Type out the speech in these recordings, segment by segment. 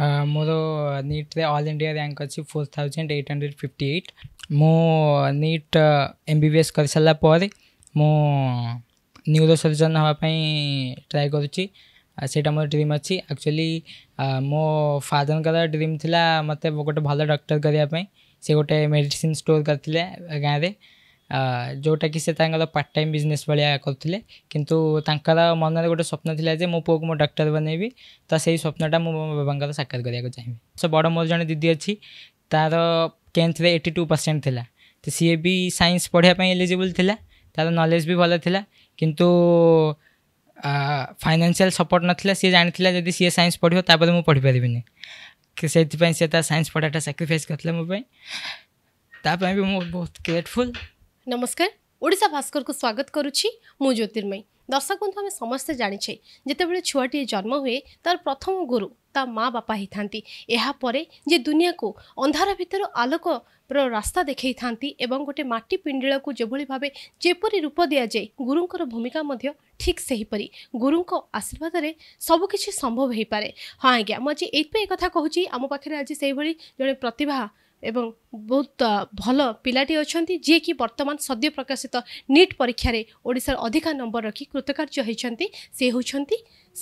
ମୋର ନିଟ୍ରେ all India rank ଅଛି four thousand eight hundred fifty eight ମୁଁ NEET M B B S କରିସାରିଲା ପରେ ମୁଁ ନ୍ୟୁରୋ ସର୍ଜନ୍ ହେବା ପାଇଁ ଟ୍ରାଏ କରୁଛି ସେଇଟା ମୋର ଡ୍ରିମ୍ ଅଛି ଆକ୍ଚୁଆଲି ମୋ ଫାଦରଙ୍କର ଡ୍ରିମ୍ ଥିଲା ମୋତେ ଗୋଟେ ଭଲ ଡକ୍ଟର କରିବା ପାଇଁ ସେ ଗୋଟେ ମେଡ଼ିସିନ୍ ଷ୍ଟୋର୍ କରିଥିଲେ ଗାଁରେ ଯେଉଁଟାକି ସେ ତାଙ୍କର ପାର୍ଟ ଟାଇମ୍ ବିଜନେସ୍ ଭଳିଆ କରୁଥିଲେ କିନ୍ତୁ ତାଙ୍କର ମନରେ ଗୋଟେ ସ୍ୱପ୍ନ ଥିଲା ଯେ ମୋ ପୁଅକୁ ମୁଁ ଡକ୍ଟର ବନେଇବି ତ ସେଇ ସ୍ୱପ୍ନଟା ମୁଁ ମୋ ବାବାଙ୍କର ସାକାର କରିବାକୁ ଚାହିଁବି ସେ ବଡ଼ ମୋର ଜଣେ ଦିଦି ଅଛି ତା'ର ଟେନ୍ଥରେ ଏଇଟି ଟୁ ପରସେଣ୍ଟ ଥିଲା ତ ସିଏ ବି ସାଇନ୍ସ ପଢ଼ିବା ପାଇଁ ଏଲିଜିବୁଲ୍ ଥିଲା ତା'ର ନଲେଜ୍ ବି ଭଲ ଥିଲା କିନ୍ତୁ ଫାଇନାନ୍ସିଆଲ୍ ସପୋର୍ଟ ନଥିଲା ସିଏ ଜାଣିଥିଲା ଯଦି ସିଏ ସାଇନ୍ସ ପଢ଼ିବ ତାପରେ ମୁଁ ପଢ଼ିପାରିବିନି ସେଥିପାଇଁ ସିଏ ତା ସାଇନ୍ସ ପଢ଼ାଟା ସାକ୍ରିଫାଇସ୍ କରିଥିଲା ମୋ ପାଇଁ ତା ପାଇଁ ବି ମୁଁ ବହୁତ ଗ୍ରେଟଫୁଲ୍ নমস্কার ওড়িশা ভাস্করকু স্বাগত করুছি মু জ্যোতির্ময়ী দর্শক বন্ধু আমি সমস্ত জাঁচে যেতবে ছুয়াটি জন্ম হুয়ে তার প্রথম গুরু তা মা বাপা হয়ে থাকে এরপরে যে দুনিয়াকে অন্ধার ভিতর আলোক রাস্তা দেখাই থাকে এবং গোটে মাটি পিণ্ডিড়ক যেভাবে ভাবে যেপরি রূপ দিয়া যায় গুরুঙ্কর ভূমিকা মধ্য ঠিক সেইপরি গুরুঙ্ক আশীর্বাদে সবুকিছি সম্ভব হয়ে পড়ে হ্যাঁ আজ্ঞা মু আজ এই কথা কুচি আম পাখে আজ সেইভাবে জন প্রতিভা ଏବଂ ବହୁତ ଭଲ ପିଲାଟି ଅଛନ୍ତି ଯିଏକି ବର୍ତ୍ତମାନ ସଦ୍ୟ ପ୍ରକାଶିତ ନିଟ୍ ପରୀକ୍ଷାରେ ଓଡ଼ିଶାର ଅଧିକା ନମ୍ବର ରଖି କୃତକାର୍ଯ୍ୟ ହୋଇଛନ୍ତି ସେ ହେଉଛନ୍ତି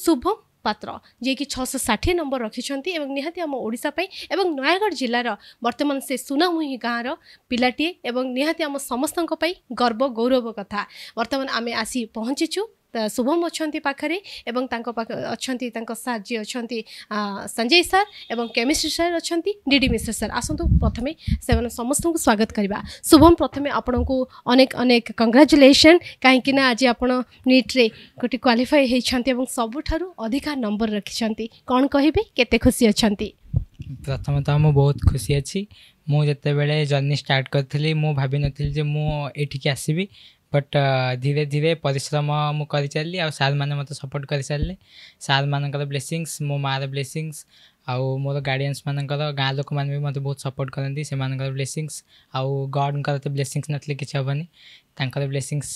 ଶୁଭମ ପାତ୍ର ଯିଏକି ଛଅଶହ ଷାଠିଏ ନମ୍ବର ରଖିଛନ୍ତି ଏବଂ ନିହାତି ଆମ ଓଡ଼ିଶା ପାଇଁ ଏବଂ ନୟାଗଡ଼ ଜିଲ୍ଲାର ବର୍ତ୍ତମାନ ସେ ସୁନାମୁହିଁ ଗାଁର ପିଲାଟିଏ ଏବଂ ନିହାତି ଆମ ସମସ୍ତଙ୍କ ପାଇଁ ଗର୍ବ ଗୌରବ କଥା ବର୍ତ୍ତମାନ ଆମେ ଆସି ପହଞ୍ଚିଛୁ ଶୁଭମ ଅଛନ୍ତି ପାଖରେ ଏବଂ ତାଙ୍କ ପାଖ ଅଛନ୍ତି ତାଙ୍କ ସାର୍ ଯିଏ ଅଛନ୍ତି ସଞ୍ଜୟ ସାର୍ ଏବଂ କେମିଷ୍ଟ୍ରି ସାର୍ ଅଛନ୍ତି ଡି ଡି ମିଶ୍ର ସାର୍ ଆସନ୍ତୁ ପ୍ରଥମେ ସେମାନେ ସମସ୍ତଙ୍କୁ ସ୍ୱାଗତ କରିବା ଶୁଭମ ପ୍ରଥମେ ଆପଣଙ୍କୁ ଅନେକ ଅନେକ କଂଗ୍ରାଚୁଲେସନ୍ କାହିଁକିନା ଆଜି ଆପଣ ନିଟ୍ରେ ଗୋଟେ କ୍ୱାଲିଫାଏ ହୋଇଛନ୍ତି ଏବଂ ସବୁଠାରୁ ଅଧିକା ନମ୍ବର ରଖିଛନ୍ତି କ'ଣ କହିବେ କେତେ ଖୁସି ଅଛନ୍ତି ପ୍ରଥମତଃ ମୁଁ ବହୁତ ଖୁସି ଅଛି ମୁଁ ଯେତେବେଳେ ଜର୍ଣ୍ଣି ଷ୍ଟାର୍ଟ କରିଥିଲି ମୁଁ ଭାବିନଥିଲି ଯେ ମୁଁ ଏଠିକି ଆସିବି ବଟ୍ ଧୀରେ ଧୀରେ ପରିଶ୍ରମ ମୁଁ କରିଚାଲିଲି ଆଉ ସାର୍ମାନେ ମୋତେ ସପୋର୍ଟ କରିସାରିଲେ ସାର୍ମାନଙ୍କର ବ୍ଲେସିଙ୍ଗସ୍ ମୋ ମାଆର ବ୍ଲେସିଙ୍ଗସ୍ ଆଉ ମୋର ଗାର୍ଡ଼ିଆନ୍ସମାନଙ୍କର ଗାଁ ଲୋକମାନେ ବି ମୋତେ ବହୁତ ସପୋର୍ଟ କରନ୍ତି ସେମାନଙ୍କର ବ୍ଲେସିଙ୍ଗସ୍ ଆଉ ଗଡ଼ଙ୍କର ତ ବ୍ଲେସିଙ୍ଗସ୍ ନଥିଲେ କିଛି ହେବନି ତାଙ୍କର ବ୍ଲେସିଙ୍ଗସ୍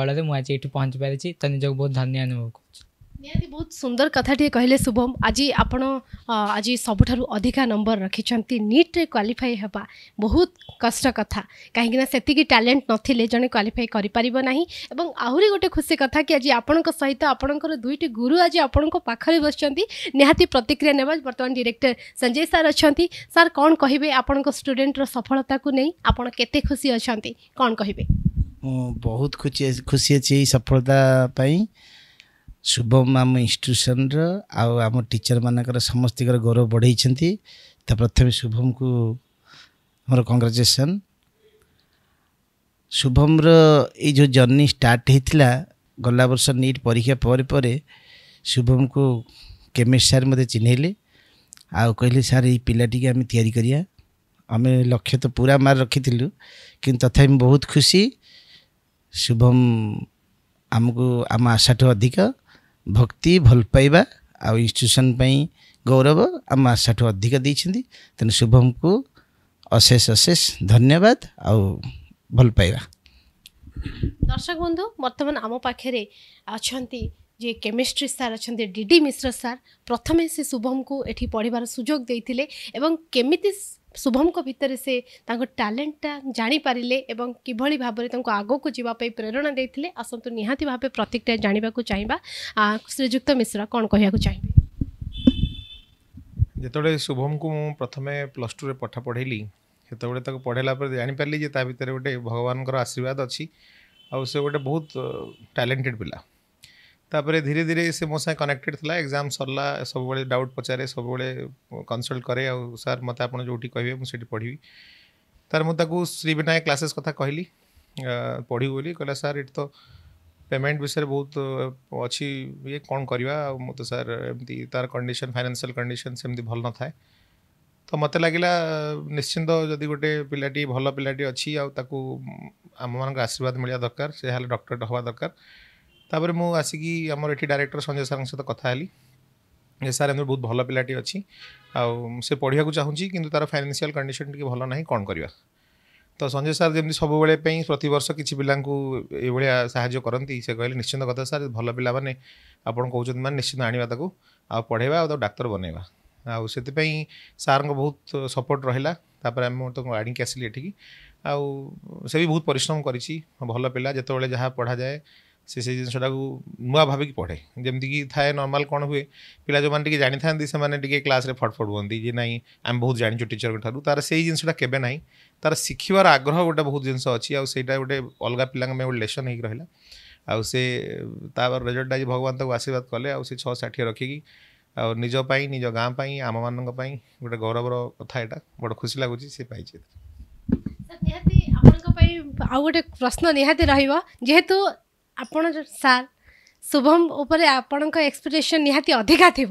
ବଳରେ ମୁଁ ଆଜି ଏଇଠି ପହଞ୍ଚି ପାରିଛି ତ ନିଜକୁ ବହୁତ ଧନ୍ୟ ଅନୁଭବ କରୁଛି ନିହାତି ବହୁତ ସୁନ୍ଦର କଥାଟିଏ କହିଲେ ଶୁଭମ ଆଜି ଆପଣ ଆଜି ସବୁଠାରୁ ଅଧିକା ନମ୍ବର ରଖିଛନ୍ତି ନିଟ୍ରେ କ୍ୱାଲିଫାଇ ହେବା ବହୁତ କଷ୍ଟ କଥା କାହିଁକିନା ସେତିକି ଟ୍ୟାଲେଣ୍ଟ ନଥିଲେ ଜଣେ କ୍ୱାଲିଫାଇ କରିପାରିବ ନାହିଁ ଏବଂ ଆହୁରି ଗୋଟେ ଖୁସି କଥା କି ଆଜି ଆପଣଙ୍କ ସହିତ ଆପଣଙ୍କର ଦୁଇଟି ଗୁରୁ ଆଜି ଆପଣଙ୍କ ପାଖରେ ବସିଛନ୍ତି ନିହାତି ପ୍ରତିକ୍ରିୟା ନେବା ବର୍ତ୍ତମାନ ଡିରେକ୍ଟର ସଞ୍ଜୟ ସାର୍ ଅଛନ୍ତି ସାର୍ କ'ଣ କହିବେ ଆପଣଙ୍କ ଷ୍ଟୁଡେଣ୍ଟର ସଫଳତାକୁ ନେଇ ଆପଣ କେତେ ଖୁସି ଅଛନ୍ତି କ'ଣ କହିବେ ମୁଁ ବହୁତ ଖୁସି ଖୁସି ଅଛି ଏଇ ସଫଳତା ପାଇଁ ଶୁଭମ ଆମ ଇନଷ୍ଟିଟ୍ୟୁସନ୍ର ଆଉ ଆମ ଟିଚର୍ମାନଙ୍କର ସମସ୍ତଙ୍କର ଗୌରବ ବଢ଼େଇଛନ୍ତି ତ ପ୍ରଥମେ ଶୁଭମକୁ ମୋର କଂଗ୍ରାଚୁଲେସନ୍ ଶୁଭମର ଏଇ ଯେଉଁ ଜର୍ଣ୍ଣି ଷ୍ଟାର୍ଟ ହେଇଥିଲା ଗଲା ବର୍ଷ ନିଟ୍ ପରୀକ୍ଷା ପରେ ପରେ ଶୁଭମକୁ କେମିଷ୍ଟ ସାର୍ ମୋତେ ଚିହ୍ନେଇଲେ ଆଉ କହିଲେ ସାର୍ ଏଇ ପିଲାଟିକୁ ଆମେ ତିଆରି କରିବା ଆମେ ଲକ୍ଷ୍ୟ ତ ପୁରା ମାର୍କ ରଖିଥିଲୁ କିନ୍ତୁ ତଥାପି ବହୁତ ଖୁସି ଶୁଭମ ଆମକୁ ଆମ ଆଶାଠୁ ଅଧିକ ଭକ୍ତି ଭଲ ପାଇବା ଆଉ ଇନଷ୍ଟିଟ୍ୟୁସନ୍ ପାଇଁ ଗୌରବ ଆମ ଆଶାଠୁ ଅଧିକ ଦେଇଛନ୍ତି ତେଣୁ ଶୁଭମକୁ ଅଶେଷ ଅଶେଷ ଧନ୍ୟବାଦ ଆଉ ଭଲ ପାଇବା ଦର୍ଶକ ବନ୍ଧୁ ବର୍ତ୍ତମାନ ଆମ ପାଖରେ ଅଛନ୍ତି ଯିଏ କେମିଷ୍ଟ୍ରି ସାର୍ ଅଛନ୍ତି ଡି ଡି ମିଶ୍ର ସାର୍ ପ୍ରଥମେ ସେ ଶୁଭମକୁ ଏଠି ପଢ଼ିବାର ସୁଯୋଗ ଦେଇଥିଲେ ଏବଂ କେମିତି शुभम भितर से टैलेंटा जापारे कि भाव में आगक जावाप प्रेरणा देते आसतु निहाती भाव प्रतिक्रिया जानवा को चाहिए श्रीजुक्त मिश्र कौन कह चाहिए जो शुभम को प्रथम प्लस टू पठ पढ़ेली से पढ़ेला जानपरली भगवान आशीर्वाद अच्छी आ गए बहुत टैलेंटेड पिला ତାପରେ ଧୀରେ ଧୀରେ ସେ ମୋ ସାଙ୍ଗେ କନେକ୍ଟେଡ୍ ଥିଲା ଏକ୍ଜାମ୍ ସରିଲା ସବୁବେଳେ ଡାଉଟ୍ ପଚାରେ ସବୁବେଳେ କନସଲ୍ଟ କରେ ଆଉ ସାର୍ ମୋତେ ଆପଣ ଯେଉଁଠି କହିବେ ମୁଁ ସେଇଠି ପଢ଼ିବି ତାର ମୁଁ ତାକୁ ଶ୍ରୀବିନାୟକ କ୍ଲାସେସ୍ କଥା କହିଲି ପଢ଼ିବୁ ବୋଲି କହିଲା ସାର୍ ଏଠି ତ ପେମେଣ୍ଟ ବିଷୟରେ ବହୁତ ଅଛି ଇଏ କ'ଣ କରିବା ଆଉ ମୁଁ ତ ସାର୍ ଏମିତି ତାର କଣ୍ଡିସନ୍ ଫାଇନାନ୍ସିଆଲ୍ କଣ୍ଡିସନ୍ ସେମିତି ଭଲ ନଥାଏ ତ ମୋତେ ଲାଗିଲା ନିଶ୍ଚିନ୍ତ ଯଦି ଗୋଟେ ପିଲାଟି ଭଲ ପିଲାଟି ଅଛି ଆଉ ତାକୁ ଆମମାନଙ୍କ ଆଶୀର୍ବାଦ ମିଳିବା ଦରକାର ସେ ହେଲେ ଡକ୍ଟରେଟ୍ ହେବା ଦରକାର ତାପରେ ମୁଁ ଆସିକି ଆମର ଏଠି ଡାଇରେକ୍ଟର ସଞ୍ଜୟ ସାର୍ଙ୍କ ସହିତ କଥା ହେଲି ଯେ ସାର୍ ଏମିତି ବହୁତ ଭଲ ପିଲାଟି ଅଛି ଆଉ ସେ ପଢ଼ିବାକୁ ଚାହୁଁଛି କିନ୍ତୁ ତାର ଫାଇନାନ୍ସିଆଲ୍ କଣ୍ଡିସନ୍ ଟିକେ ଭଲ ନାହିଁ କ'ଣ କରିବା ତ ସଞ୍ଜୟ ସାର୍ ଯେମିତି ସବୁବେଳେ ପାଇଁ ପ୍ରତିବର୍ଷ କିଛି ପିଲାଙ୍କୁ ଏଇଭଳିଆ ସାହାଯ୍ୟ କରନ୍ତି ସେ କହିଲେ ନିଶ୍ଚିନ୍ତ କଥା ସାର୍ ଭଲ ପିଲାମାନେ ଆପଣ କହୁଛନ୍ତି ମାନେ ନିଶ୍ଚିନ୍ତ ଆଣିବା ତାକୁ ଆଉ ପଢ଼େଇବା ଆଉ ତାକୁ ଡାକ୍ତର ବନେଇବା ଆଉ ସେଥିପାଇଁ ସାର୍ଙ୍କ ବହୁତ ସପୋର୍ଟ ରହିଲା ତାପରେ ଆମେ ତାକୁ ଆଣିକି ଆସିଲି ଏଠିକି ଆଉ ସେ ବି ବହୁତ ପରିଶ୍ରମ କରିଛି ଭଲ ପିଲା ଯେତେବେଳେ ଯାହା ପଢ଼ାଯାଏ से से जिन को नुआ भाव पढ़े जमीक थाए नर्माल कौन हुए पिला जो मैंने जानी था से क्लास फटफट हूँ जी ना आम बहुत जानचु टीचर ठार्थ तार से जिनसा केवे ना तार शिखबार आग्रह गोटे बहुत जिनस अच्छी आईटा गोटे अलग पिला गोटे लेसन हो रहा आउ से रेजल्ट आज भगवान तक आशीर्वाद कले आ छः षाठी रखिक आज निज गाँपी आम मानी गोटे गौरव कथा यहाँ बड़ खुशी लगुच प्रश्न निहाती रेहतु ଆପଣ ସାର୍ ଶୁଭମ ଉପରେ ଆପଣଙ୍କ ଏକ୍ସପେକ୍ଟେସନ୍ ନିହାତି ଅଧିକା ଥିବ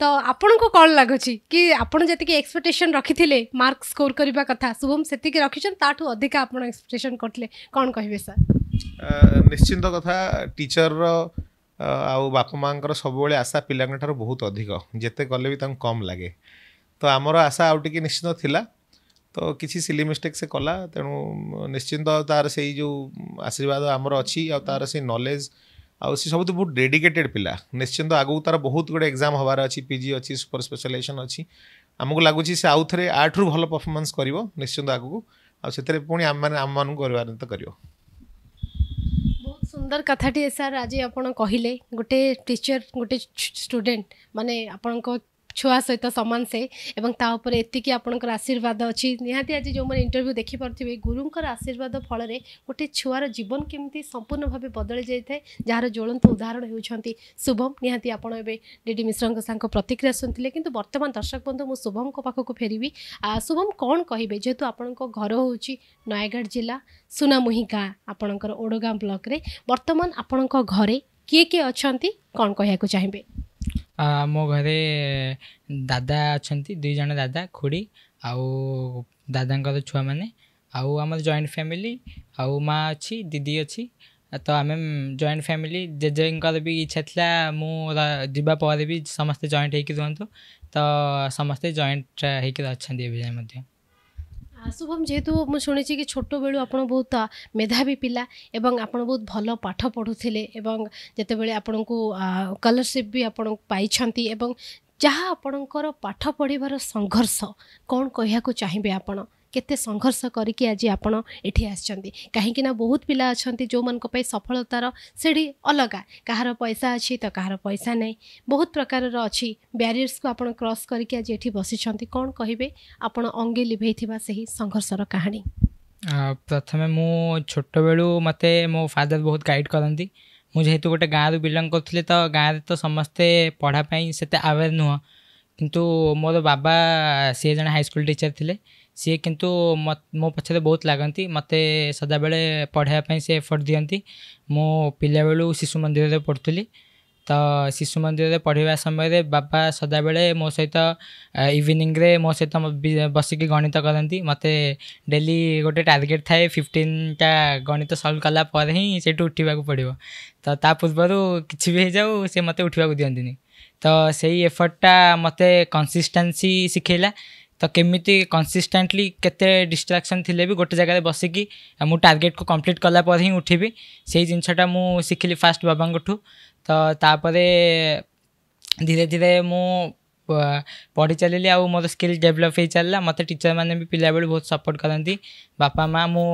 ତ ଆପଣଙ୍କୁ କ'ଣ ଲାଗୁଛି କି ଆପଣ ଯେତିକି ଏକ୍ସପେକ୍ଟେସନ୍ ରଖିଥିଲେ ମାର୍କ ସ୍କୋର କରିବା କଥା ଶୁଭମ ସେତିକି ରଖିଛନ୍ତି ତାଠୁ ଅଧିକା ଆପଣ ଏକ୍ସପେକ୍ଟେସନ୍ କରିଥିଲେ କ'ଣ କହିବେ ସାର୍ ନିଶ୍ଚିନ୍ତ କଥା ଟିଚରର ଆଉ ବାପା ମାଆଙ୍କର ସବୁବେଳେ ଆଶା ପିଲାଙ୍କ ଠାରୁ ବହୁତ ଅଧିକ ଯେତେ କଲେ ବି ତାଙ୍କୁ କମ୍ ଲାଗେ ତ ଆମର ଆଶା ଆଉ ଟିକେ ନିଶ୍ଚିନ୍ତ ଥିଲା ତ କିଛି ସିଲି ମିଷ୍ଟେକ୍ ସେ କଲା ତେଣୁ ନିଶ୍ଚିନ୍ତ ତା'ର ସେଇ ଯେଉଁ ଆଶୀର୍ବାଦ ଆମର ଅଛି ଆଉ ତା'ର ସେଇ ନଲେଜ୍ ଆଉ ସେ ସବୁଠୁ ବହୁତ ଡେଡିକେଟେଡ୍ ପିଲା ନିଶ୍ଚିନ୍ତ ଆଗକୁ ତା'ର ବହୁତ ଗୁଡ଼ିଏ ଏକ୍ଜାମ୍ ହେବାର ଅଛି ପିଜି ଅଛି ସୁପର ସ୍ପେଶାଲାଇଜେସନ୍ ଅଛି ଆମକୁ ଲାଗୁଛି ସେ ଆଉ ଥରେ ଆଠରୁ ଭଲ ପରଫର୍ମାନ୍ସ କରିବ ନିଶ୍ଚିନ୍ତ ଆଗକୁ ଆଉ ସେଥିରେ ପୁଣି ଆମମାନେ ଆମମାନଙ୍କୁ ଗୌରବାନ୍ୱିତ କରିବ ବହୁତ ସୁନ୍ଦର କଥାଟିଏ ସାର୍ ଆଜି ଆପଣ କହିଲେ ଗୋଟେ ଟିଚର୍ ଗୋଟେ ଷ୍ଟୁଡେଣ୍ଟ ମାନେ ଆପଣଙ୍କ ଛୁଆ ସହିତ ସମାନ ସେ ଏବଂ ତା ଉପରେ ଏତିକି ଆପଣଙ୍କର ଆଶୀର୍ବାଦ ଅଛି ନିହାତି ଆଜି ଯେଉଁମାନେ ଇଣ୍ଟରଭ୍ୟୁ ଦେଖିପାରୁଥିବେ ଗୁରୁଙ୍କର ଆଶୀର୍ବାଦ ଫଳରେ ଗୋଟେ ଛୁଆର ଜୀବନ କେମିତି ସମ୍ପୂର୍ଣ୍ଣ ଭାବେ ବଦଳି ଯାଇଥାଏ ଯାହାର ଜ୍ୱଳନ୍ତ ଉଦାହରଣ ହେଉଛନ୍ତି ଶୁଭମ ନିହାତି ଆପଣ ଏବେ ଡିଡି ମିଶ୍ରଙ୍କ ସାଙ୍ଗ ପ୍ରତିକ୍ରିୟା ଶୁଣିଥିଲେ କିନ୍ତୁ ବର୍ତ୍ତମାନ ଦର୍ଶକ ବନ୍ଧୁ ମୁଁ ଶୁଭମଙ୍କ ପାଖକୁ ଫେରିବି ଶୁଭମ କ'ଣ କହିବେ ଯେହେତୁ ଆପଣଙ୍କ ଘର ହେଉଛି ନୟାଗଡ଼ ଜିଲ୍ଲା ସୁନାମୁହିଁ ଗାଁ ଆପଣଙ୍କର ଓଡ଼ଗାଁ ବ୍ଲକରେ ବର୍ତ୍ତମାନ ଆପଣଙ୍କ ଘରେ କିଏ କିଏ ଅଛନ୍ତି କ'ଣ କହିବାକୁ ଚାହିଁବେ ଆମ ଘରେ ଦାଦା ଅଛନ୍ତି ଦୁଇ ଜଣ ଦାଦା ଖୁଡ଼ି ଆଉ ଦାଦାଙ୍କର ଛୁଆମାନେ ଆଉ ଆମର ଜଏଣ୍ଟ ଫ୍ୟାମିଲି ଆଉ ମା ଅଛି ଦିଦି ଅଛି ତ ଆମେ ଜଏଣ୍ଟ ଫ୍ୟାମିଲି ଜେଜେଙ୍କର ବି ଇଚ୍ଛା ଥିଲା ମୁଁ ଯିବା ପରେ ବି ସମସ୍ତେ ଜଏଣ୍ଟ ହେଇକି ରୁହନ୍ତୁ ତ ସମସ୍ତେ ଜଏଣ୍ଟ ହେଇକି ଅଛନ୍ତି ଏବେ ଯାଏଁ ମଧ୍ୟ ଶୁଭମ ଯେହେତୁ ମୁଁ ଶୁଣିଛି କି ଛୋଟବେଳୁ ଆପଣ ବହୁତ ମେଧାବୀ ପିଲା ଏବଂ ଆପଣ ବହୁତ ଭଲ ପାଠ ପଢ଼ୁଥିଲେ ଏବଂ ଯେତେବେଳେ ଆପଣଙ୍କୁ କଲରସିପ୍ ବି ଆପଣ ପାଇଛନ୍ତି ଏବଂ ଯାହା ଆପଣଙ୍କର ପାଠ ପଢ଼ିବାର ସଂଘର୍ଷ କ'ଣ କହିବାକୁ ଚାହିଁବେ ଆପଣ କେତେ ସଂଘର୍ଷ କରିକି ଆଜି ଆପଣ ଏଠି ଆସିଛନ୍ତି କାହିଁକି ନା ବହୁତ ପିଲା ଅଛନ୍ତି ଯେଉଁମାନଙ୍କ ପାଇଁ ସଫଳତାର ସେଠି ଅଲଗା କାହାର ପଇସା ଅଛି ତ କାହାର ପଇସା ନାହିଁ ବହୁତ ପ୍ରକାରର ଅଛି ବ୍ୟାରିୟର୍ସକୁ ଆପଣ କ୍ରସ୍ କରିକି ଆଜି ଏଠି ବସିଛନ୍ତି କ'ଣ କହିବେ ଆପଣ ଅଙ୍ଗେ ଲିଭେଇଥିବା ସେହି ସଂଘର୍ଷର କାହାଣୀ ପ୍ରଥମେ ମୁଁ ଛୋଟବେଳୁ ମୋତେ ମୋ ଫାଦର ବହୁତ ଗାଇଡ଼ କରନ୍ତି ମୁଁ ଯେହେତୁ ଗୋଟେ ଗାଁରୁ ବିଲଙ୍ଗ କରୁଥିଲି ତ ଗାଁରେ ତ ସମସ୍ତେ ପଢ଼ା ପାଇଁ ସେତେ ଆୱେର୍ ନୁହଁ କିନ୍ତୁ ମୋର ବାବା ସିଏ ଜଣେ ହାଇସ୍କୁଲ ଟିଚର୍ ଥିଲେ ସିଏ କିନ୍ତୁ ମୋ ପଛରେ ବହୁତ ଲାଗନ୍ତି ମୋତେ ସଦାବେଳେ ପଢ଼ାଇବା ପାଇଁ ସେ ଏଫର୍ଟ ଦିଅନ୍ତି ମୁଁ ପିଲାବେଳୁ ଶିଶୁ ମନ୍ଦିରରେ ପଢ଼ୁଥିଲି ତ ଶିଶୁ ମନ୍ଦିରରେ ପଢ଼ିବା ସମୟରେ ବାପା ସଦାବେଳେ ମୋ ସହିତ ଇଭିନିଂରେ ମୋ ସହିତ ବସିକି ଗଣିତ କରନ୍ତି ମୋତେ ଡେଲି ଗୋଟେ ଟାର୍ଗେଟ୍ ଥାଏ ଫିଫ୍ଟିନ୍ଟା ଗଣିତ ସଲ୍ଭ କଲା ପରେ ହିଁ ସେଇଠୁ ଉଠିବାକୁ ପଡ଼ିବ ତ ତା ପୂର୍ବରୁ କିଛି ବି ହେଇଯାଉ ସେ ମୋତେ ଉଠିବାକୁ ଦିଅନ୍ତିନି ତ ସେଇ ଏଫର୍ଟଟା ମୋତେ କନସିଷ୍ଟାନ୍ସି ଶିଖେଇଲା ତ କେମିତି କନ୍ସିଷ୍ଟାଣ୍ଟଲି କେତେ ଡିଷ୍ଟ୍ରାକ୍ସନ୍ ଥିଲେ ବି ଗୋଟେ ଜାଗାରେ ବସିକି ମୁଁ ଟାର୍ଗେଟ୍କୁ କମ୍ପ୍ଲିଟ୍ କଲା ପରେ ହିଁ ଉଠିବି ସେଇ ଜିନିଷଟା ମୁଁ ଶିଖିଲି ଫାଷ୍ଟ ବାବାଙ୍କଠୁ ତ ତାପରେ ଧୀରେ ଧୀରେ ମୁଁ ପଢ଼ି ଚାଲିଲି ଆଉ ମୋର ସ୍କିଲ୍ ଡେଭଲପ୍ ହେଇଚାଲିଲା ମୋତେ ଟିଚର୍ମାନେ ବି ପିଲାବେଳୁ ବହୁତ ସପୋର୍ଟ କରନ୍ତି ବାପା ମା' ମୁଁ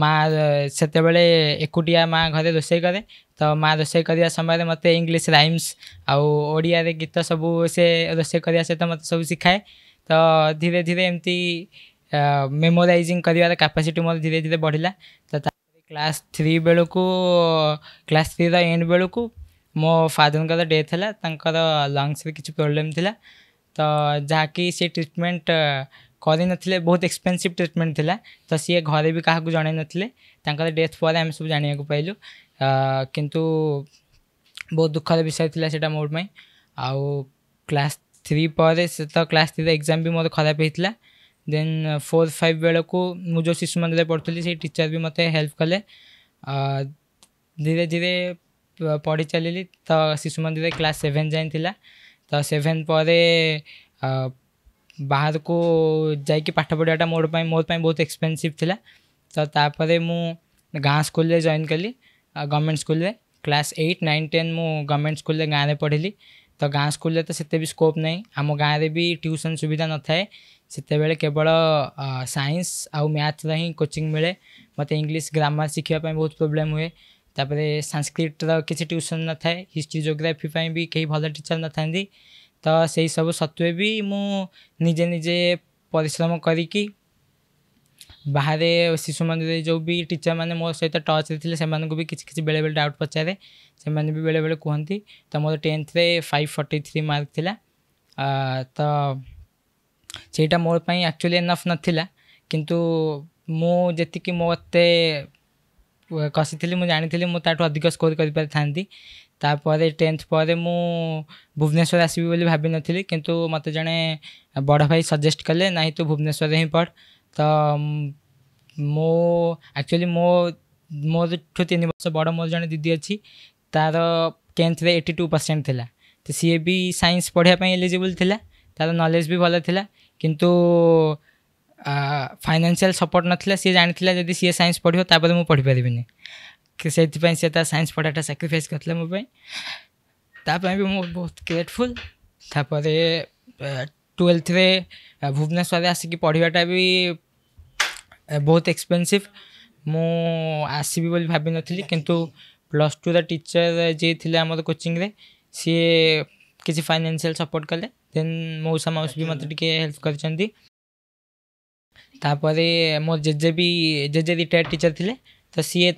ମା' ସେତେବେଳେ ଏକୁଟିଆ ମା' ଘରେ ରୋଷେଇ କରେ ତ ମା' ରୋଷେଇ କରିବା ସମୟରେ ମୋତେ ଇଂଲିଶ ରାଇମ୍ସ ଆଉ ଓଡ଼ିଆରେ ଗୀତ ସବୁ ସେ ରୋଷେଇ କରିବା ସହିତ ମୋତେ ସବୁ ଶିଖାଏ ତ ଧୀରେ ଧୀରେ ଏମିତି ମେମୋରାଇଜିଂ କରିବାର କାପାସିଟି ମୋର ଧୀରେ ଧୀରେ ବଢ଼ିଲା ତ ତାପରେ କ୍ଲାସ୍ ଥ୍ରୀ ବେଳକୁ କ୍ଲାସ୍ ଥ୍ରୀର ଏଣ୍ଡ ବେଳକୁ ମୋ ଫାଦରଙ୍କର ଡେଥ୍ ହେଲା ତାଙ୍କର ଲଙ୍ଗସରେ କିଛି ପ୍ରୋବ୍ଲେମ୍ ଥିଲା ତ ଯାହାକି ସେ ଟ୍ରିଟମେଣ୍ଟ କରିନଥିଲେ ବହୁତ ଏକ୍ସପେନ୍ସିଭ୍ ଟ୍ରିଟମେଣ୍ଟ ଥିଲା ତ ସିଏ ଘରେ ବି କାହାକୁ ଜଣାଇ ନଥିଲେ ତାଙ୍କର ଡେଥ୍ ପରେ ଆମେ ସବୁ ଜାଣିବାକୁ ପାଇଲୁ କିନ୍ତୁ ବହୁତ ଦୁଃଖର ବିଷୟ ଥିଲା ସେଇଟା ମୋ ପାଇଁ ଆଉ କ୍ଲାସ୍ थ्री पर से तो क्लास थ्री एग्जाम भी मोदी खराब होता दे फोर फाइव बेलू जो शिशु मंदिर पढ़ू थी से टीचर भी मत हेल्प कले धीरे धीरे पढ़ी चलि तो शिशु मंदिर क्लास सेभेन जाए तो सेभेन पर बाहर को जाकि पाठ पढ़ाटा मोर पर मोर पर बहुत एक्सपेनसीव थी तो तापर मु गाँ स्कूल जॉन कली government school class eight nine ten मु गवर्नमेंट स्कूल गाँव में पढ़ली तो गाँ स्कूल तो सेत भी स्कोप नहीं आम गाँव में भी ट्यूशन सुविधा न थाए से केवल सैंस आउ मैथ्र हिं कोचिंग मिले मत इंग्लीश ग्रामर शिखापी बहुत प्रोब्लेम हुए तापर सांस्क्रिट्र किसी ट्यूशन न था हिस्ट्री जोग्राफी भी कई भल टीचर न था तो से सब सत्वे भी मुझे निजे, निजे परिश्रम करी बाहर शिशु मंदिर जो भी टीचर मैंने मो सहित टच रही से भी किसी किसी बेले बेले डाउट पचारे से बेले बेले कहते तो मोर टेन्थ्रे फाइव फर्टी थ्री मार्क था तो सहीटा मोर पर एक्चुअली एनफ ना कि मुक मत कसी थी मुझे जानी थी मुझे अधिक स्कोर कर तापर टेन्थ पर मुवनेश्वर आसबी भावी नी कि मत जड़े बड़ भाई सजेस्ट कले ना तू भुवनेश्वर हिं पढ़ ତ ମୋ ଆକ୍ଚୁଆଲି ମୋ ମୋଠୁ ତିନି ବର୍ଷ ବଡ଼ ମୋର ଜଣେ ଦିଦି ଅଛି ତା'ର ଟେନ୍ଥରେ ଏଇଟି ଟୁ ପରସେଣ୍ଟ ଥିଲା ତ ସିଏ ବି ସାଇନ୍ସ ପଢ଼ିବା ପାଇଁ ଏଲିଜିବୁଲ୍ ଥିଲା ତା'ର ନଲେଜ୍ ବି ଭଲ ଥିଲା କିନ୍ତୁ ଫାଇନାନ୍ସିଆଲ୍ ସପୋର୍ଟ ନଥିଲା ସିଏ ଜାଣିଥିଲା ଯଦି ସିଏ ସାଇନ୍ସ ପଢ଼ିବ ତାପରେ ମୁଁ ପଢ଼ିପାରିବିନି ସେଥିପାଇଁ ସିଏ ତା ସାଇନ୍ସ ପଢ଼ାଟା ସାକ୍ରିଫାଇସ୍ କରିଥିଲା ମୋ ପାଇଁ ତା ପାଇଁ ବି ମୁଁ ବହୁତ ଗ୍ରେଟଫୁଲ୍ ତାପରେ ट्वेल्थ्रे भुवनेश्वर आसिक पढ़वाटा भी बहुत एक्सपेन्सीव मु आसबी भाव नी कि प्लस टूर टीचर जी थी आम कोचिंग रे सी किसी फाइनेसियाल सपोर्ट कले दे मऊसा मौसा भी मतलब हेल्प करतापर मो जेजे भी जेजे रिटायर्ड टीचर थे तो सीएर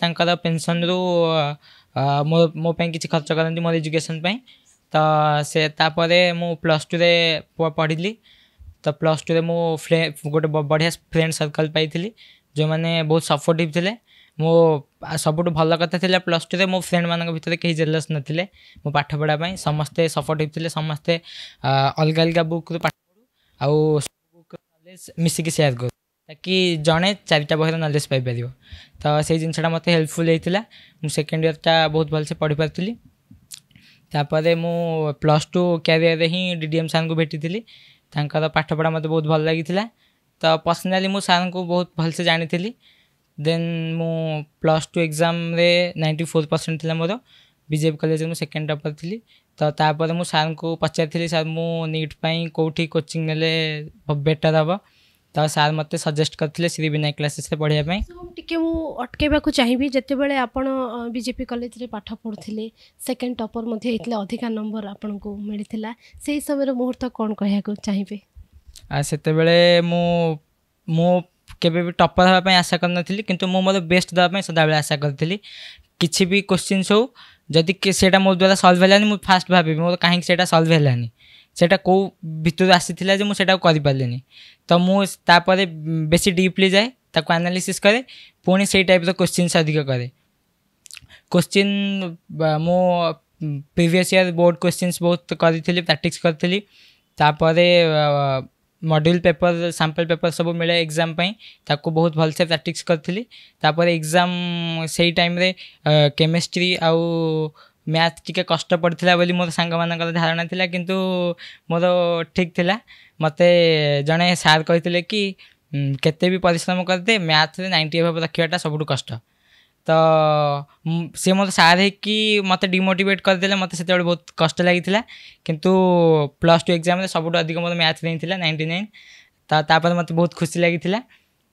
पेनसन रू मो मोप कि खर्च करती मोर एजुकेशन ତ ସେ ତାପରେ ମୁଁ ପ୍ଲସ୍ ଟୁରେ ପଢ଼ିଲି ତ ପ୍ଲସ୍ ଟୁରେ ମୁଁ ଫ୍ରେ ଗୋଟେ ବଢ଼ିଆ ଫ୍ରେଣ୍ଡ ସର୍କଲ୍ ପାଇଥିଲି ଯେଉଁମାନେ ବହୁତ ସପୋର୍ଟିଭ୍ ଥିଲେ ମୋ ସବୁଠୁ ଭଲ କଥା ଥିଲା ପ୍ଲସ୍ ଟୁରେ ମୋ ଫ୍ରେଣ୍ଡମାନଙ୍କ ଭିତରେ କେହି ଜେଲସ୍ ନଥିଲେ ମୋ ପାଠପଢ଼ା ପାଇଁ ସମସ୍ତେ ସପୋର୍ଟିଭ୍ ଥିଲେ ସମସ୍ତେ ଅଲଗା ଅଲଗା ବୁକ୍ରୁ ପାଠ ପଢ଼ୁ ଆଉ ବୁକ୍ ନଲେଜ୍ ମିଶିକି ସେୟାର୍ କରୁ ତାକି ଜଣେ ଚାରିଟା ବହିର ନଲେଜ୍ ପାଇପାରିବ ତ ସେଇ ଜିନିଷଟା ମୋତେ ହେଲ୍ପଫୁଲ୍ ହେଇଥିଲା ମୁଁ ସେକେଣ୍ଡ ଇୟର୍ଟା ବହୁତ ଭଲସେ ପଢ଼ିପାରୁଥିଲି तापर मु प्लस टू क्यारिययर हिं डी डीएम सार को भेटी थी पाठपढ़ा मत बहुत भल लगी तो पर्सनाली मुझ सार बहुत भलसे जाणी देन मु plus two exam ninety four percent थी मोर बीजेपी कलेज सेकेंड टपर थी तो मुझे मुझ सार पचारी सार मुझ नीट पर कौटी कोचिंग ने बेटर हाँ ତ ସାର୍ ମୋତେ ସଜେଷ୍ଟ କରିଥିଲେ ଶ୍ରୀ ବିନାୟକ କ୍ଲାସେସ୍ରେ ପଢ଼ିବା ପାଇଁ ଟିକେ ମୁଁ ଅଟକେଇବାକୁ ଚାହିଁବି ଯେତେବେଳେ ଆପଣ ବିଜେପି କଲେଜରେ ପାଠ ପଢ଼ୁଥିଲେ ସେକେଣ୍ଡ ଟପର୍ ମଧ୍ୟ ହେଇଥିଲା ଅଧିକା ନମ୍ବର ଆପଣଙ୍କୁ ମିଳିଥିଲା ସେହି ସମୟର ମୁହୂର୍ତ୍ତ କ'ଣ କହିବାକୁ ଚାହିଁବେ ସେତେବେଳେ ମୁଁ ମୁଁ କେବେ ବି ଟପର୍ ହେବା ପାଇଁ ଆଶା କରିନଥିଲି କିନ୍ତୁ ମୁଁ ମୋର ବେଷ୍ଟ ଦେବା ପାଇଁ ସଦାବେଳେ ଆଶା କରିଥିଲି କିଛି ବି କୋଶ୍ଚିନ୍ ସବୁ ଯଦି ସେଇଟା ମୋ ଦ୍ୱାରା ସଲ୍ଭ ହେଲାନି ମୁଁ ଫାଷ୍ଟ ଭାବିବି ମୋର କାହିଁକି ସେଇଟା ସଲ୍ଭ ହେଲାନି ସେଇଟା କେଉଁ ଭିତରୁ ଆସିଥିଲା ଯେ ମୁଁ ସେଇଟାକୁ କରିପାରିଲିନି ତ ମୁଁ ତାପରେ ବେଶୀ ଡିପ୍ଲି ଯାଏ ତାକୁ ଆନାଲିସିସ୍ କରେ ପୁଣି ସେଇ ଟାଇପ୍ର କୋଶ୍ଚିନ୍ସ ଅଧିକ କରେ କୋଶ୍ଚିନ୍ ମୁଁ ପ୍ରିଭିୟସ୍ ଇୟର୍ ବୋର୍ଡ଼ କୋଶ୍ଚିନ୍ସ ବହୁତ କରିଥିଲି ପ୍ରାକ୍ଟିସ୍ କରିଥିଲି ତାପରେ ମଡ୍ୟୁଲ୍ ପେପର୍ ସାମ୍ପଲ୍ ପେପର୍ ସବୁ ମିଳେ ଏକ୍ଜାମ୍ ପାଇଁ ତାକୁ ବହୁତ ଭଲସେ ପ୍ରାକ୍ଟିସ୍ କରିଥିଲି ତାପରେ ଏକ୍ଜାମ୍ ସେଇ ଟାଇମ୍ରେ କେମିଷ୍ଟ୍ରି ଆଉ ମ୍ୟାଥ୍ ଟିକେ କଷ୍ଟ ପଡ଼ିଥିଲା ବୋଲି ମୋର ସାଙ୍ଗମାନଙ୍କର ଧାରଣା ଥିଲା କିନ୍ତୁ ମୋର ଠିକ୍ ଥିଲା ମୋତେ ଜଣେ ସାର୍ କହିଥିଲେ କି କେତେ ବି ପରିଶ୍ରମ କରିଦେ ମ୍ୟାଥ୍ରେ ନାଇଣ୍ଟି ଏଭବ୍ ରଖିବାଟା ସବୁଠୁ କଷ୍ଟ ତ ସେ ମୋତେ ସାର୍ ହେଇକି ମୋତେ ଡିମୋଟିଭେଟ୍ କରିଦେଲେ ମୋତେ ସେତେବେଳେ ବହୁତ କଷ୍ଟ ଲାଗିଥିଲା କିନ୍ତୁ ପ୍ଲସ୍ ଟୁ ଏକ୍ଜାମ୍ରେ ସବୁଠୁ ଅଧିକ ମୋର ମ୍ୟାଥ୍ ନେଇଥିଲା ନାଇଣ୍ଟି ନାଇନ୍ ତାପରେ ମୋତେ ବହୁତ ଖୁସି ଲାଗିଥିଲା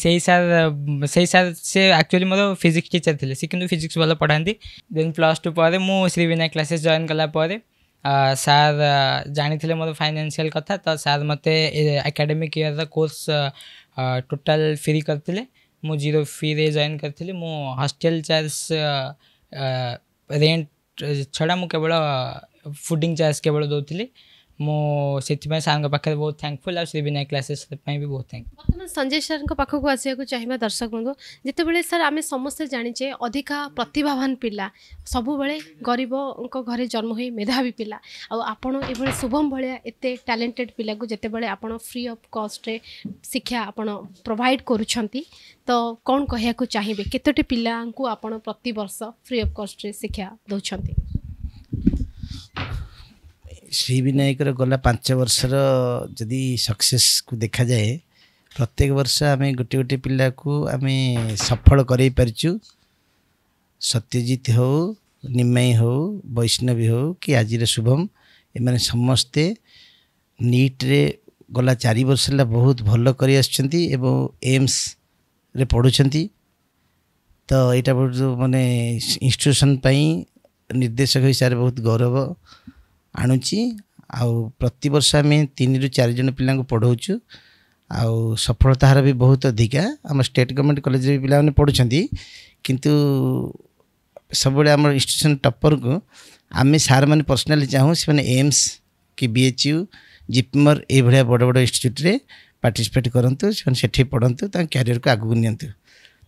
ସେଇ ସାର୍ ସେଇ ସାର୍ ସେ ଆକ୍ଚୁଆଲି ମୋର ଫିଜିକ୍ସ ଟିଚର୍ ଥିଲେ ସେ କିନ୍ତୁ ଫିଜିକ୍ସ ଭଲ ପଢ଼ାନ୍ତି ଦେନ୍ ପ୍ଲସ୍ ଟୁ ପରେ ମୁଁ ଶ୍ରୀବିନା କ୍ଲାସେସ୍ ଜଏନ୍ କଲା ପରେ ସାର୍ ଜାଣିଥିଲେ ମୋର ଫାଇନାନ୍ସିଆଲ୍ କଥା ତ ସାର୍ ମୋତେ ଏକାଡେମିକ୍ ଇୟର୍ର କୋର୍ସ ଟୋଟାଲ୍ ଫ୍ରି କରିଥିଲେ ମୁଁ ଜିରୋ ଫିରେ ଜଏନ୍ କରିଥିଲି ମୁଁ ହଷ୍ଟେଲ୍ ଚାର୍ଜ ରେଣ୍ଟ ଛଡ଼ା ମୁଁ କେବଳ ଫୁଡ଼ିଂ ଚାର୍ଜ କେବଳ ଦେଉଥିଲି ମୁଁ ସେଥିପାଇଁ ସାର୍ଙ୍କ ପାଖରେ ବହୁତ ଥ୍ୟାଙ୍କଫୁଲ୍ ଆଉ ଶ୍ରୀ ବିନାୟକ କ୍ଲାସେସ୍ ପାଇଁ ବି ବହୁତ ଥ୍ୟାଙ୍କ ବର୍ତ୍ତମାନ ସଞ୍ଜୟ ସାର୍ଙ୍କ ପାଖକୁ ଆସିବାକୁ ଚାହିଁବା ଦର୍ଶକ ବନ୍ଧୁ ଯେତେବେଳେ ସାର୍ ଆମେ ସମସ୍ତେ ଜାଣିଛେ ଅଧିକା ପ୍ରତିଭାବାନ ପିଲା ସବୁବେଳେ ଗରିବଙ୍କ ଘରେ ଜନ୍ମ ହୋଇ ମେଧାବୀ ପିଲା ଆଉ ଆପଣ ଏଭଳି ଶୁଭମ ଭଳିଆ ଏତେ ଟ୍ୟାଲେଣ୍ଟେଡ଼ ପିଲାକୁ ଯେତେବେଳେ ଆପଣ ଫ୍ରି ଅଫ୍ କଷ୍ଟରେ ଶିକ୍ଷା ଆପଣ ପ୍ରୋଭାଇଡ଼ କରୁଛନ୍ତି ତ କ'ଣ କହିବାକୁ ଚାହିଁବେ କେତୋଟି ପିଲାଙ୍କୁ ଆପଣ ପ୍ରତିବର୍ଷ ଫ୍ରି ଅଫ୍ କଷ୍ଟରେ ଶିକ୍ଷା ଦେଉଛନ୍ତି ଶ୍ରୀବିନାୟକର ଗଲା ପାଞ୍ଚ ବର୍ଷର ଯଦି ସକ୍ସେସ୍କୁ ଦେଖାଯାଏ ପ୍ରତ୍ୟେକ ବର୍ଷ ଆମେ ଗୋଟିଏ ଗୋଟିଏ ପିଲାକୁ ଆମେ ସଫଳ କରାଇ ପାରିଛୁ ସତ୍ୟଜିତ ହେଉ ନିମାଇ ହେଉ ବୈଷ୍ଣବୀ ହେଉ କି ଆଜିର ଶୁଭମ ଏମାନେ ସମସ୍ତେ ନିଟ୍ରେ ଗଲା ଚାରି ବର୍ଷ ହେଲା ବହୁତ ଭଲ କରି ଆସୁଛନ୍ତି ଏବଂ ଏମ୍ସରେ ପଢ଼ୁଛନ୍ତି ତ ଏଇଟା ବହୁତ ମାନେ ଇନଷ୍ଟିଟ୍ୟୁସନ୍ ପାଇଁ ନିର୍ଦ୍ଦେଶକ ହିସାବରେ ବହୁତ ଗୌରବ ଆଣୁଛି ଆଉ ପ୍ରତିବର୍ଷ ଆମେ ତିନିରୁ ଚାରି ଜଣ ପିଲାଙ୍କୁ ପଢ଼ାଉଛୁ ଆଉ ସଫଳତା ହାର ବି ବହୁତ ଅଧିକା ଆମ ଷ୍ଟେଟ୍ ଗଭର୍ଣ୍ଣମେଣ୍ଟ କଲେଜରେ ବି ପିଲାମାନେ ପଢ଼ୁଛନ୍ତି କିନ୍ତୁ ସବୁବେଳେ ଆମର ଇନଷ୍ଟିଚ୍ୟୁସନ୍ ଟପରକୁ ଆମେ ସାର୍ମାନେ ପର୍ସନାଲି ଚାହୁଁ ସେମାନେ ଏମ୍ସ କି ବି ବିଏଚ୍ୟୁ ଜିପମର୍ ଏଇଭଳିଆ ବଡ଼ ବଡ଼ ଇନଷ୍ଟିଚ୍ୟୁଟ୍ରେ ପାର୍ଟିସିପେଟ୍ କରନ୍ତୁ ସେମାନେ ସେଠି ପଢ଼ନ୍ତୁ ତାଙ୍କ କ୍ୟାରିୟର୍କୁ ଆଗକୁ ନିଅନ୍ତୁ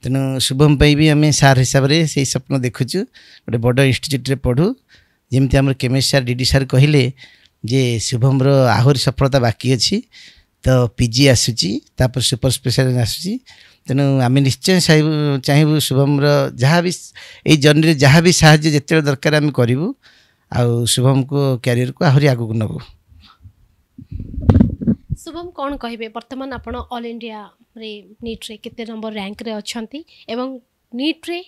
ତେଣୁ ଶୁଭମ ପାଇଁ ବି ଆମେ ସାର୍ ହିସାବରେ ସେଇ ସ୍ୱପ୍ନ ଦେଖୁଛୁ ଗୋଟେ ବଡ଼ ଇନଷ୍ଟିଚ୍ୟୁଟ୍ରେ ପଢ଼ୁ ଯେମିତି ଆମର କେମେଷ୍ଟ୍ରି ସାର୍ ଡ଼ି ସାର୍ କହିଲେ ଯେ ଶୁଭମର ଆହୁରି ସଫଳତା ବାକି ଅଛି ତ ପିଜି ଆସୁଛି ତାପରେ ସୁପର ସ୍ପେଶାଲିଟି ଆସୁଛି ତେଣୁ ଆମେ ନିଶ୍ଚୟ ଚାହିଁବୁ ଶୁଭମର ଯାହା ବି ଏଇ ଜର୍ଣ୍ଣିରେ ଯାହା ବି ସାହାଯ୍ୟ ଯେତେବେଳେ ଦରକାର ଆମେ କରିବୁ ଆଉ ଶୁଭମଙ୍କୁ କ୍ୟାରିୟରକୁ ଆହୁରି ଆଗକୁ ନେବୁ ଶୁଭମ କ'ଣ କହିବେ ବର୍ତ୍ତମାନ ଆପଣ ଅଲ୍ ଇଣ୍ଡିଆରେ ନିଟ୍ରେ କେତେ ନମ୍ବର ରାଙ୍କରେ ଅଛନ୍ତି ଏବଂ ନିଟ୍ରେ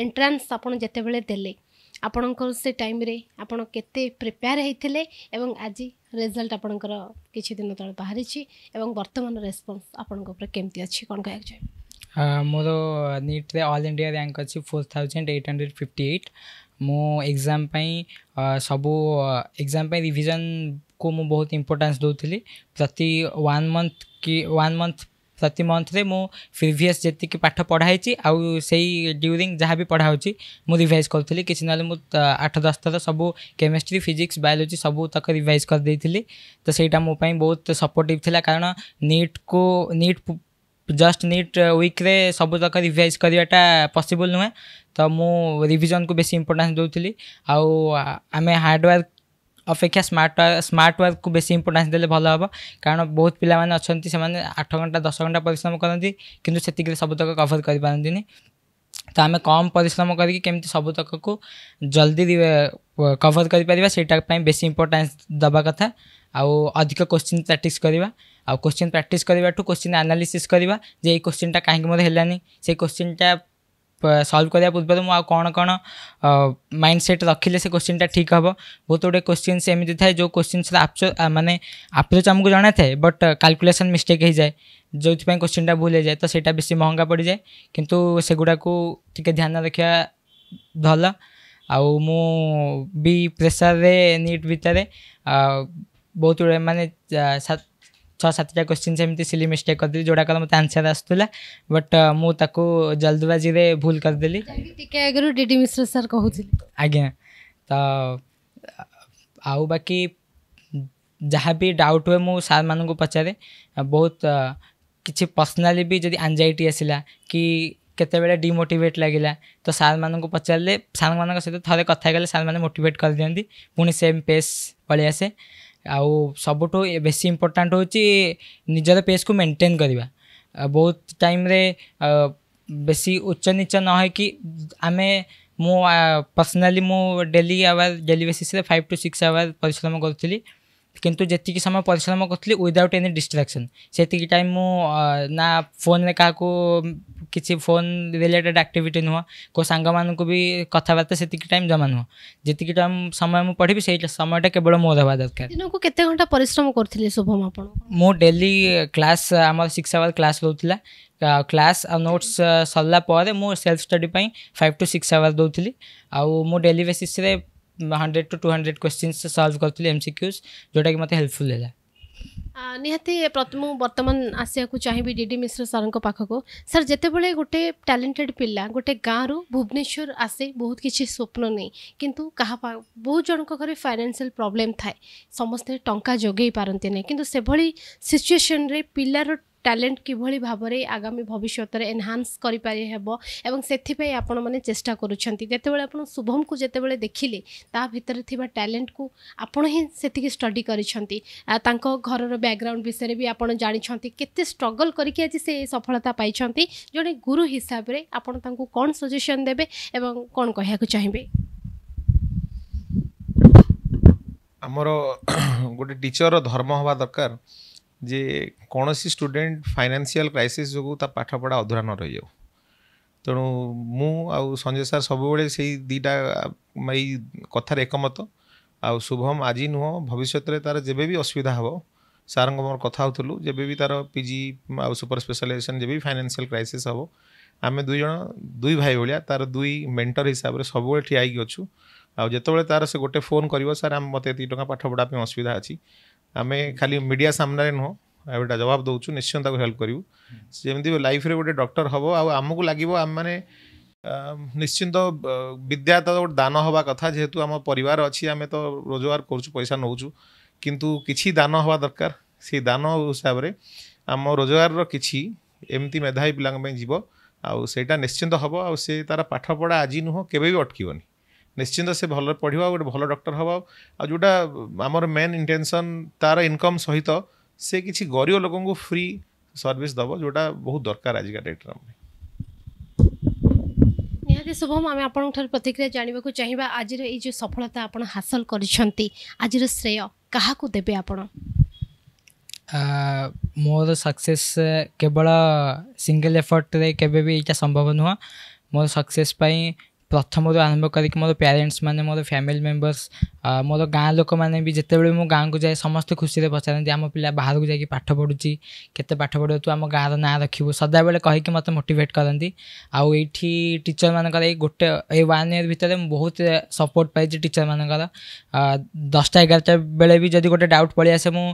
ଏଣ୍ଟ୍ରାନ୍ସ ଆପଣ ଯେତେବେଳେ ଦେଲେ ଆପଣଙ୍କର ସେ ଟାଇମ୍ରେ ଆପଣ କେତେ ପ୍ରିପେୟାର ହେଇଥିଲେ ଏବଂ ଆଜି ରେଜଲ୍ଟ ଆପଣଙ୍କର କିଛି ଦିନ ତଳେ ବାହାରିଛି ଏବଂ ବର୍ତ୍ତମାନ ରେସ୍ପନ୍ସ ଆପଣଙ୍କ ଉପରେ କେମିତି ଅଛି କ'ଣ କହିବାକୁ ଚାହିଁବେ ମୋର ନିଟ୍ରେ ଅଲ୍ ଇଣ୍ଡିଆ ରାଙ୍କ ଅଛି four thousand eight hundred fifty eight ମୁଁ ଏକ୍ଜାମ୍ ପାଇଁ ସବୁ ଏକ୍ଜାମ୍ ପାଇଁ ରିଭିଜନ୍କୁ ମୁଁ ବହୁତ ଇମ୍ପୋର୍ଟାନ୍ସ ଦେଉଥିଲି ପ୍ରତି ୱାନ୍ ମନ୍ଥ କି ୱାନ୍ ମନ୍ଥ प्रति मंथ में मुझे प्रिभस जी पाठ पढ़ाई आउ से ड्यूरींग जहाँ भी पढ़ाऊँगी मुझे रिभाइज करी कि ना मुझ आठ दस थर सब केमिस्ट्री फिजिक्स बायोलोजी सब तक रिभाइज कर देली तो सहीटा मोपाई बहुत सपोर्टिव थी कारण नीट को नीट जस्ट नीट विक्रे तक रिभाइज करवाटा पसबल नुहे तो मु रिविजन को बेस इंपोर्टा दे आम हार्डवर्क ଅପେକ୍ଷା ସ୍ମାର୍ଟ ସ୍ମାର୍ଟ ୱାର୍କକୁ ବେଶୀ ଇମ୍ପୋର୍ଟାନ୍ସ ଦେଲେ ଭଲ ହେବ କାରଣ ବହୁତ ପିଲାମାନେ ଅଛନ୍ତି ସେମାନେ ଆଠ ଘଣ୍ଟା ଦଶ ଘଣ୍ଟା ପରିଶ୍ରମ କରନ୍ତି କିନ୍ତୁ ସେତିକିରେ ସବୁତକ କଭର୍ କରିପାରନ୍ତିନି ତ ଆମେ କମ୍ ପରିଶ୍ରମ କରିକି କେମିତି ସବୁତକକୁ ଜଲ୍ଦି କଭର୍ କରିପାରିବା ସେଇଟା ପାଇଁ ବେଶୀ ଇମ୍ପୋର୍ଟାନ୍ସ ଦେବା କଥା ଆଉ ଅଧିକ କୋଶ୍ଚିନ୍ ପ୍ରାକ୍ଟିସ୍ କରିବା ଆଉ କୋଶ୍ଚିନ୍ ପ୍ରାକ୍ଟିସ୍ କରିବାଠୁ କୋଶ୍ଚିନ୍ ଆନାଲିସିସ୍ କରିବା ଯେ ଏଇ କୋଶ୍ଚିନ୍ଟା କାହିଁକି ମୋର ହେଲାନି ସେଇ କୋଶ୍ଚିନ୍ଟା ସଲ୍ଭ କରିବା ପୂର୍ବରୁ ମୁଁ ଆଉ କ'ଣ କ'ଣ ମାଇଣ୍ଡ ସେଟ୍ ରଖିଲେ ସେ କୋଶ୍ଚିନ୍ଟା ଠିକ୍ ହେବ ବହୁତ ଗୁଡ଼ିଏ କୋଶ୍ଚିନ୍ସ ଏମିତି ଥାଏ ଯେଉଁ କୋଶ୍ଚିନ୍ସର ଆପ୍ରୋଚ୍ ମାନେ ଆପ୍ରୋଚ୍ ଆମକୁ ଜଣାଥାଏ ବଟ୍ କାଲକୁଲେସନ୍ ମିଷ୍ଟେକ୍ ହେଇଯାଏ ଯେଉଁଥିପାଇଁ କୋଶ୍ଚିନ୍ଟା ଭୁଲ ହେଇଯାଏ ତ ସେଇଟା ବେଶୀ ମହଙ୍ଗା ପଡ଼ିଯାଏ କିନ୍ତୁ ସେଗୁଡ଼ାକୁ ଟିକେ ଧ୍ୟାନ ରଖିବା ଭଲ ଆଉ ମୁଁ ବି ପ୍ରେସର୍ରେ ନିଟ୍ ଭିତରେ ବହୁତ ଗୁଡ଼ିଏ ମାନେ छः सतटा क्वेश्चन सेमती सिली मिस्टेक कर दी जोड़ा कहला मत आंसर आसूला बट मुझे जल्दबाजी में भूल करदेली आगे डी डी मिश्र सर कह आज्ञा तो आउ बाकी जहाँ भी डाउट हुए मुझे सार मान पचारे बहुत किसी पर्सनाली भी जब आंजाइट आसला कि केत डीमोटेट लगेगा तो सार मान पचारे सार सहित थे कथ सार मोटेट कर दिखती पुणी सेम पेस पलि आसे ଆଉ ସବୁଠୁ ବେଶୀ ଇମ୍ପୋର୍ଟାଣ୍ଟ ହେଉଛି ନିଜର ପେଜ୍କୁ ମେଣ୍ଟେନ୍ କରିବା ବହୁତ ଟାଇମ୍ରେ ବେଶୀ ଉଚ୍ଚ ନିଚ ନ ହୋଇକି ଆମେ ମୁଁ ପର୍ସନାଲି ମୁଁ ଡେଲି ଆୱାର ଡେଲି ବେସିସ୍ରେ ଫାଇଭ୍ ଟୁ ସିକ୍ସ ଆୱାର ପରିଶ୍ରମ କରୁଥିଲି କିନ୍ତୁ ଯେତିକି ସମୟ ପରିଶ୍ରମ କରୁଥିଲି ୱିଦାଉଟ୍ ଏନି ଡିଷ୍ଟ୍ରାକ୍ସନ୍ ସେତିକି ଟାଇମ୍ ମୁଁ ନା ଫୋନ୍ରେ କାହାକୁ କିଛି ଫୋନ୍ ରିଲେଟେଡ୍ ଆକ୍ଟିଭିଟି ନୁହଁ କେଉଁ ସାଙ୍ଗମାନଙ୍କୁ ବି କଥାବାର୍ତ୍ତା ସେତିକି ଟାଇମ୍ ଜମା ନୁହଁ ଯେତିକି ଟାଇମ୍ ସମୟ ମୁଁ ପଢ଼ିବି ସେଇ ସମୟଟା କେବଳ ମୋର ହେବା ଦରକାର ଦିନକୁ କେତେ ଘଣ୍ଟା ପରିଶ୍ରମ କରୁଥିଲେ ଶୁଭମ ଆପଣ ମୁଁ ଡେଲି କ୍ଲାସ୍ ଆମର ସିକ୍ସ ଆୱାର୍ କ୍ଲାସ୍ ରହୁଥିଲା କ୍ଲାସ୍ ଆଉ ନୋଟ୍ସ ସରିଲା ପରେ ମୁଁ ସେଲ୍ଫ ଷ୍ଟଡ଼ି ପାଇଁ ଫାଇଭ୍ ଟୁ ସିକ୍ସ ଆୱାର୍ ଦେଉଥିଲି ଆଉ ମୁଁ ଡେଲି ବେସିସ୍ରେ hundred to two hundred question solve करते एम सिक्यूज जोटा कि मतलब हेल्पफुल है निहाती प्रथम बर्तमान आसाक चाहिए डी डी मिश्र सर पाखक सर जितेबले गोटे टैलेंटेड पिला गोटे गाँव रु भुवनेश्वर आसे बहुत किसी स्वप्न नहीं कितु बहुत जन घर फाइनेसियाल प्रोब्लेम थाए समे टाँग जगे पारती ना कि सिचुएसन पिलार ট্যালেন্ট কিভাবে ভাবে আগামী ভবিষ্যতের এনহান্স করে পারি হব এবং সেপাই আপনার মানে চেষ্টা করছেন যেতবে আপনার শুভমকে যেতবে দেখলে তা ভিতরে ট্যালেন্ট কু আপনার হি সেটি স্টডি করছেন তাঁর ঘরর ব্যাকগ্রাউন্ড বিষয়ে বি আপনার জাঁচান কত স্ট্রগল করি আজ সে সফলতা পাইছেন জনে গুরু হিসাবে আপনার তাঁর কম সজেসন দেবে এবং কম কহা চাইবে আমার গোটে টিচর ধর্ম হওয়া দরকার ଯେ କୌଣସି ଷ୍ଟୁଡେଣ୍ଟ ଫାଇନାନ୍ସିଆଲ୍ କ୍ରାଇସିସ୍ ଯୋଗୁଁ ତା ପାଠପଢ଼ା ଅଧୁରା ନ ରହିଯାଉ ତେଣୁ ମୁଁ ଆଉ ସଞ୍ଜୟ ସାର୍ ସବୁବେଳେ ସେଇ ଦୁଇଟା ଏଇ କଥାରେ ଏକମତ ଆଉ ଶୁଭମ ଆଜି ନୁହଁ ଭବିଷ୍ୟତରେ ତା'ର ଯେବେ ବି ଅସୁବିଧା ହେବ ସାର୍ଙ୍କ ମୋର କଥା ହେଉଥିଲୁ ଯେବେ ବି ତା'ର ପିଜି ଆଉ ସୁପର ସ୍ପେଶାଲାଇଜେସନ୍ ଯେବେ ବି ଫାଇନାନ୍ସିଆଲ୍ କ୍ରାଇସିସ୍ ହେବ ଆମେ ଦୁଇ ଜଣ ଦୁଇ ଭାଇ ଭଳିଆ ତା'ର ଦୁଇ ମେଣ୍ଟର ହିସାବରେ ସବୁବେଳେ ଠିଆ ହେଇକି ଅଛୁ ଆଉ ଯେତେବେଳେ ତା'ର ସେ ଗୋଟେ ଫୋନ୍ କରିବ ସାର୍ ଆମ ମୋତେ ଏତିକି ଟଙ୍କା ପାଠ ପଢ଼ା ପାଇଁ ଅସୁବିଧା ଅଛି ଆମେ ଖାଲି ମିଡ଼ିଆ ସାମ୍ନାରେ ନୁହଁ ଆଉ ଏଇଟା ଜବାବ ଦେଉଛୁ ନିଶ୍ଚୟ ତାକୁ ହେଲ୍ପ କରିବୁ ଯେମିତି ଲାଇଫ୍ରେ ଗୋଟେ ଡକ୍ଟର ହେବ ଆଉ ଆମକୁ ଲାଗିବ ଆମେମାନେ ନିଶ୍ଚିନ୍ତ ବିଦ୍ୟା ତ ଗୋଟେ ଦାନ ହେବା କଥା ଯେହେତୁ ଆମ ପରିବାର ଅଛି ଆମେ ତ ରୋଜଗାର କରୁଛୁ ପଇସା ନେଉଛୁ କିନ୍ତୁ କିଛି ଦାନ ହେବା ଦରକାର ସେଇ ଦାନ ହିସାବରେ ଆମ ରୋଜଗାରର କିଛି ଏମିତି ମେଧାବୀ ପିଲାଙ୍କ ପାଇଁ ଯିବ ଆଉ ସେଇଟା ନିଶ୍ଚିନ୍ତ ହେବ ଆଉ ସେ ତା'ର ପାଠପଢ଼ା ଆଜି ନୁହଁ କେବେ ବି ଅଟକିବନି ନିଶ୍ଚିନ୍ତ ସେ ଭଲରେ ପଢ଼ିବ ଆଉ ଗୋଟେ ଭଲ ଡକ୍ଟର ହେବ ଆଉ ଯେଉଁଟା ଆମର ମେନ୍ ଇଣ୍ଟେନସନ୍ ତା'ର ଇନକମ୍ ସହିତ ସେ କିଛି ଗରିବ ଲୋକଙ୍କୁ ଫ୍ରି ସର୍ଭିସ୍ ଦେବ ଯେଉଁଟା ବହୁତ ଦରକାର ଆଜିକା ଡେଟ୍ରେ ଆମେ ନିହାତି ଶୁଭମ ଆମେ ଆପଣଙ୍କଠାରୁ ପ୍ରତିକ୍ରିୟା ଜାଣିବାକୁ ଚାହିଁବା ଆଜିର ଏଇ ଯେଉଁ ସଫଳତା ଆପଣ ହାସଲ କରିଛନ୍ତି ଆଜିର ଶ୍ରେୟ କାହାକୁ ଦେବେ ଆପଣ ମୋର ସକ୍ସେସ୍ କେବଳ ସିଙ୍ଗଲ ଏଫର୍ଟରେ କେବେ ବି ଏଇଟା ସମ୍ଭବ ନୁହଁ ମୋର ସକ୍ସେସ୍ ପାଇଁ ପ୍ରଥମରୁ ଆରମ୍ଭ କରିକି ମୋର ପ୍ୟାରେଣ୍ଟସ୍ ମାନେ ମୋର ଫ୍ୟାମିଲି ମେମ୍ବର୍ସ ମୋର ଗାଁ ଲୋକମାନେ ବି ଯେତେବେଳେ ମୁଁ ଗାଁକୁ ଯାଏ ସମସ୍ତେ ଖୁସିରେ ପଚାରନ୍ତି ଆମ ପିଲା ବାହାରକୁ ଯାଇକି ପାଠ ପଢ଼ୁଛି କେତେ ପାଠ ପଢ଼ିବ ତୁ ଆମ ଗାଁର ନାଁ ରଖିବୁ ସଦାବେଳେ କହିକି ମୋତେ ମୋଟିଭେଟ୍ କରନ୍ତି ଆଉ ଏଇଠି ଟିଚର୍ମାନଙ୍କର ଏଇ ଗୋଟେ ଏଇ ୱାନ୍ ଇୟର୍ ଭିତରେ ମୁଁ ବହୁତ ସପୋର୍ଟ ପାଇଛି ଟିଚର୍ମାନଙ୍କର ଦଶଟା ଏଗାରଟା ବେଳେ ବି ଯଦି ଗୋଟେ ଡାଉଟ୍ ପଳେଇ ଆସେ ମୁଁ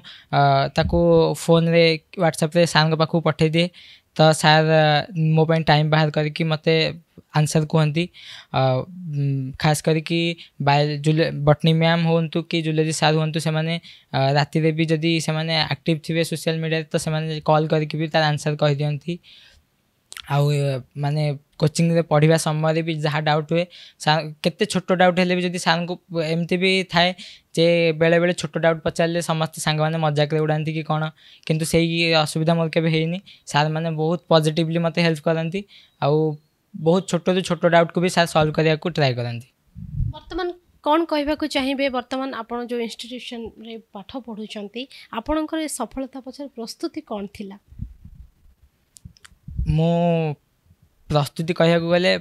ତାକୁ ଫୋନ୍ରେ ହ୍ୱାଟ୍ସଆପ୍ରେ ସାର୍ଙ୍କ ପାଖକୁ ପଠାଇ ଦିଏ तो सार मोप टाइम बाहर करके मत आंसर कहती खास करके बटनी मैम हूँ कि जुलेरी सार हूँ से रातिर भी जदि से आक्टिव थे सोशल मीडिया तो से कल करके आंसर कहदिंती ଆଉ ମାନେ କୋଚିଂରେ ପଢ଼ିବା ସମୟରେ ବି ଯାହା ଡାଉଟ୍ ହୁଏ ସାର୍ କେତେ ଛୋଟ ଡାଉଟ୍ ହେଲେ ବି ଯଦି ସାର୍ଙ୍କୁ ଏମିତି ବି ଥାଏ ଯେ ବେଳେବେଳେ ଛୋଟ ଡାଉଟ୍ ପଚାରିଲେ ସମସ୍ତେ ସାଙ୍ଗମାନେ ମଜାକରେ ଉଡ଼ାନ୍ତି କି କ'ଣ କିନ୍ତୁ ସେଇ ଅସୁବିଧା ମୋର କେବେ ହେଇନି ସାର୍ମାନେ ବହୁତ ପଜିଟିଭଲି ମୋତେ ହେଲ୍ପ କରନ୍ତି ଆଉ ବହୁତ ଛୋଟରୁ ଛୋଟ ଡାଉଟ୍କୁ ବି ସାର୍ ସଲ୍ଭ କରିବାକୁ ଟ୍ରାଏ କରନ୍ତି ବର୍ତ୍ତମାନ କ'ଣ କହିବାକୁ ଚାହିଁବେ ବର୍ତ୍ତମାନ ଆପଣ ଯେଉଁ ଇନଷ୍ଟିଟ୍ୟୁସନ୍ରେ ପାଠ ପଢ଼ୁଛନ୍ତି ଆପଣଙ୍କର ଏ ସଫଳତା ପଛରେ ପ୍ରସ୍ତୁତି କ'ଣ ଥିଲା ମୁଁ ପ୍ରସ୍ତୁତି କହିବାକୁ ଗଲେ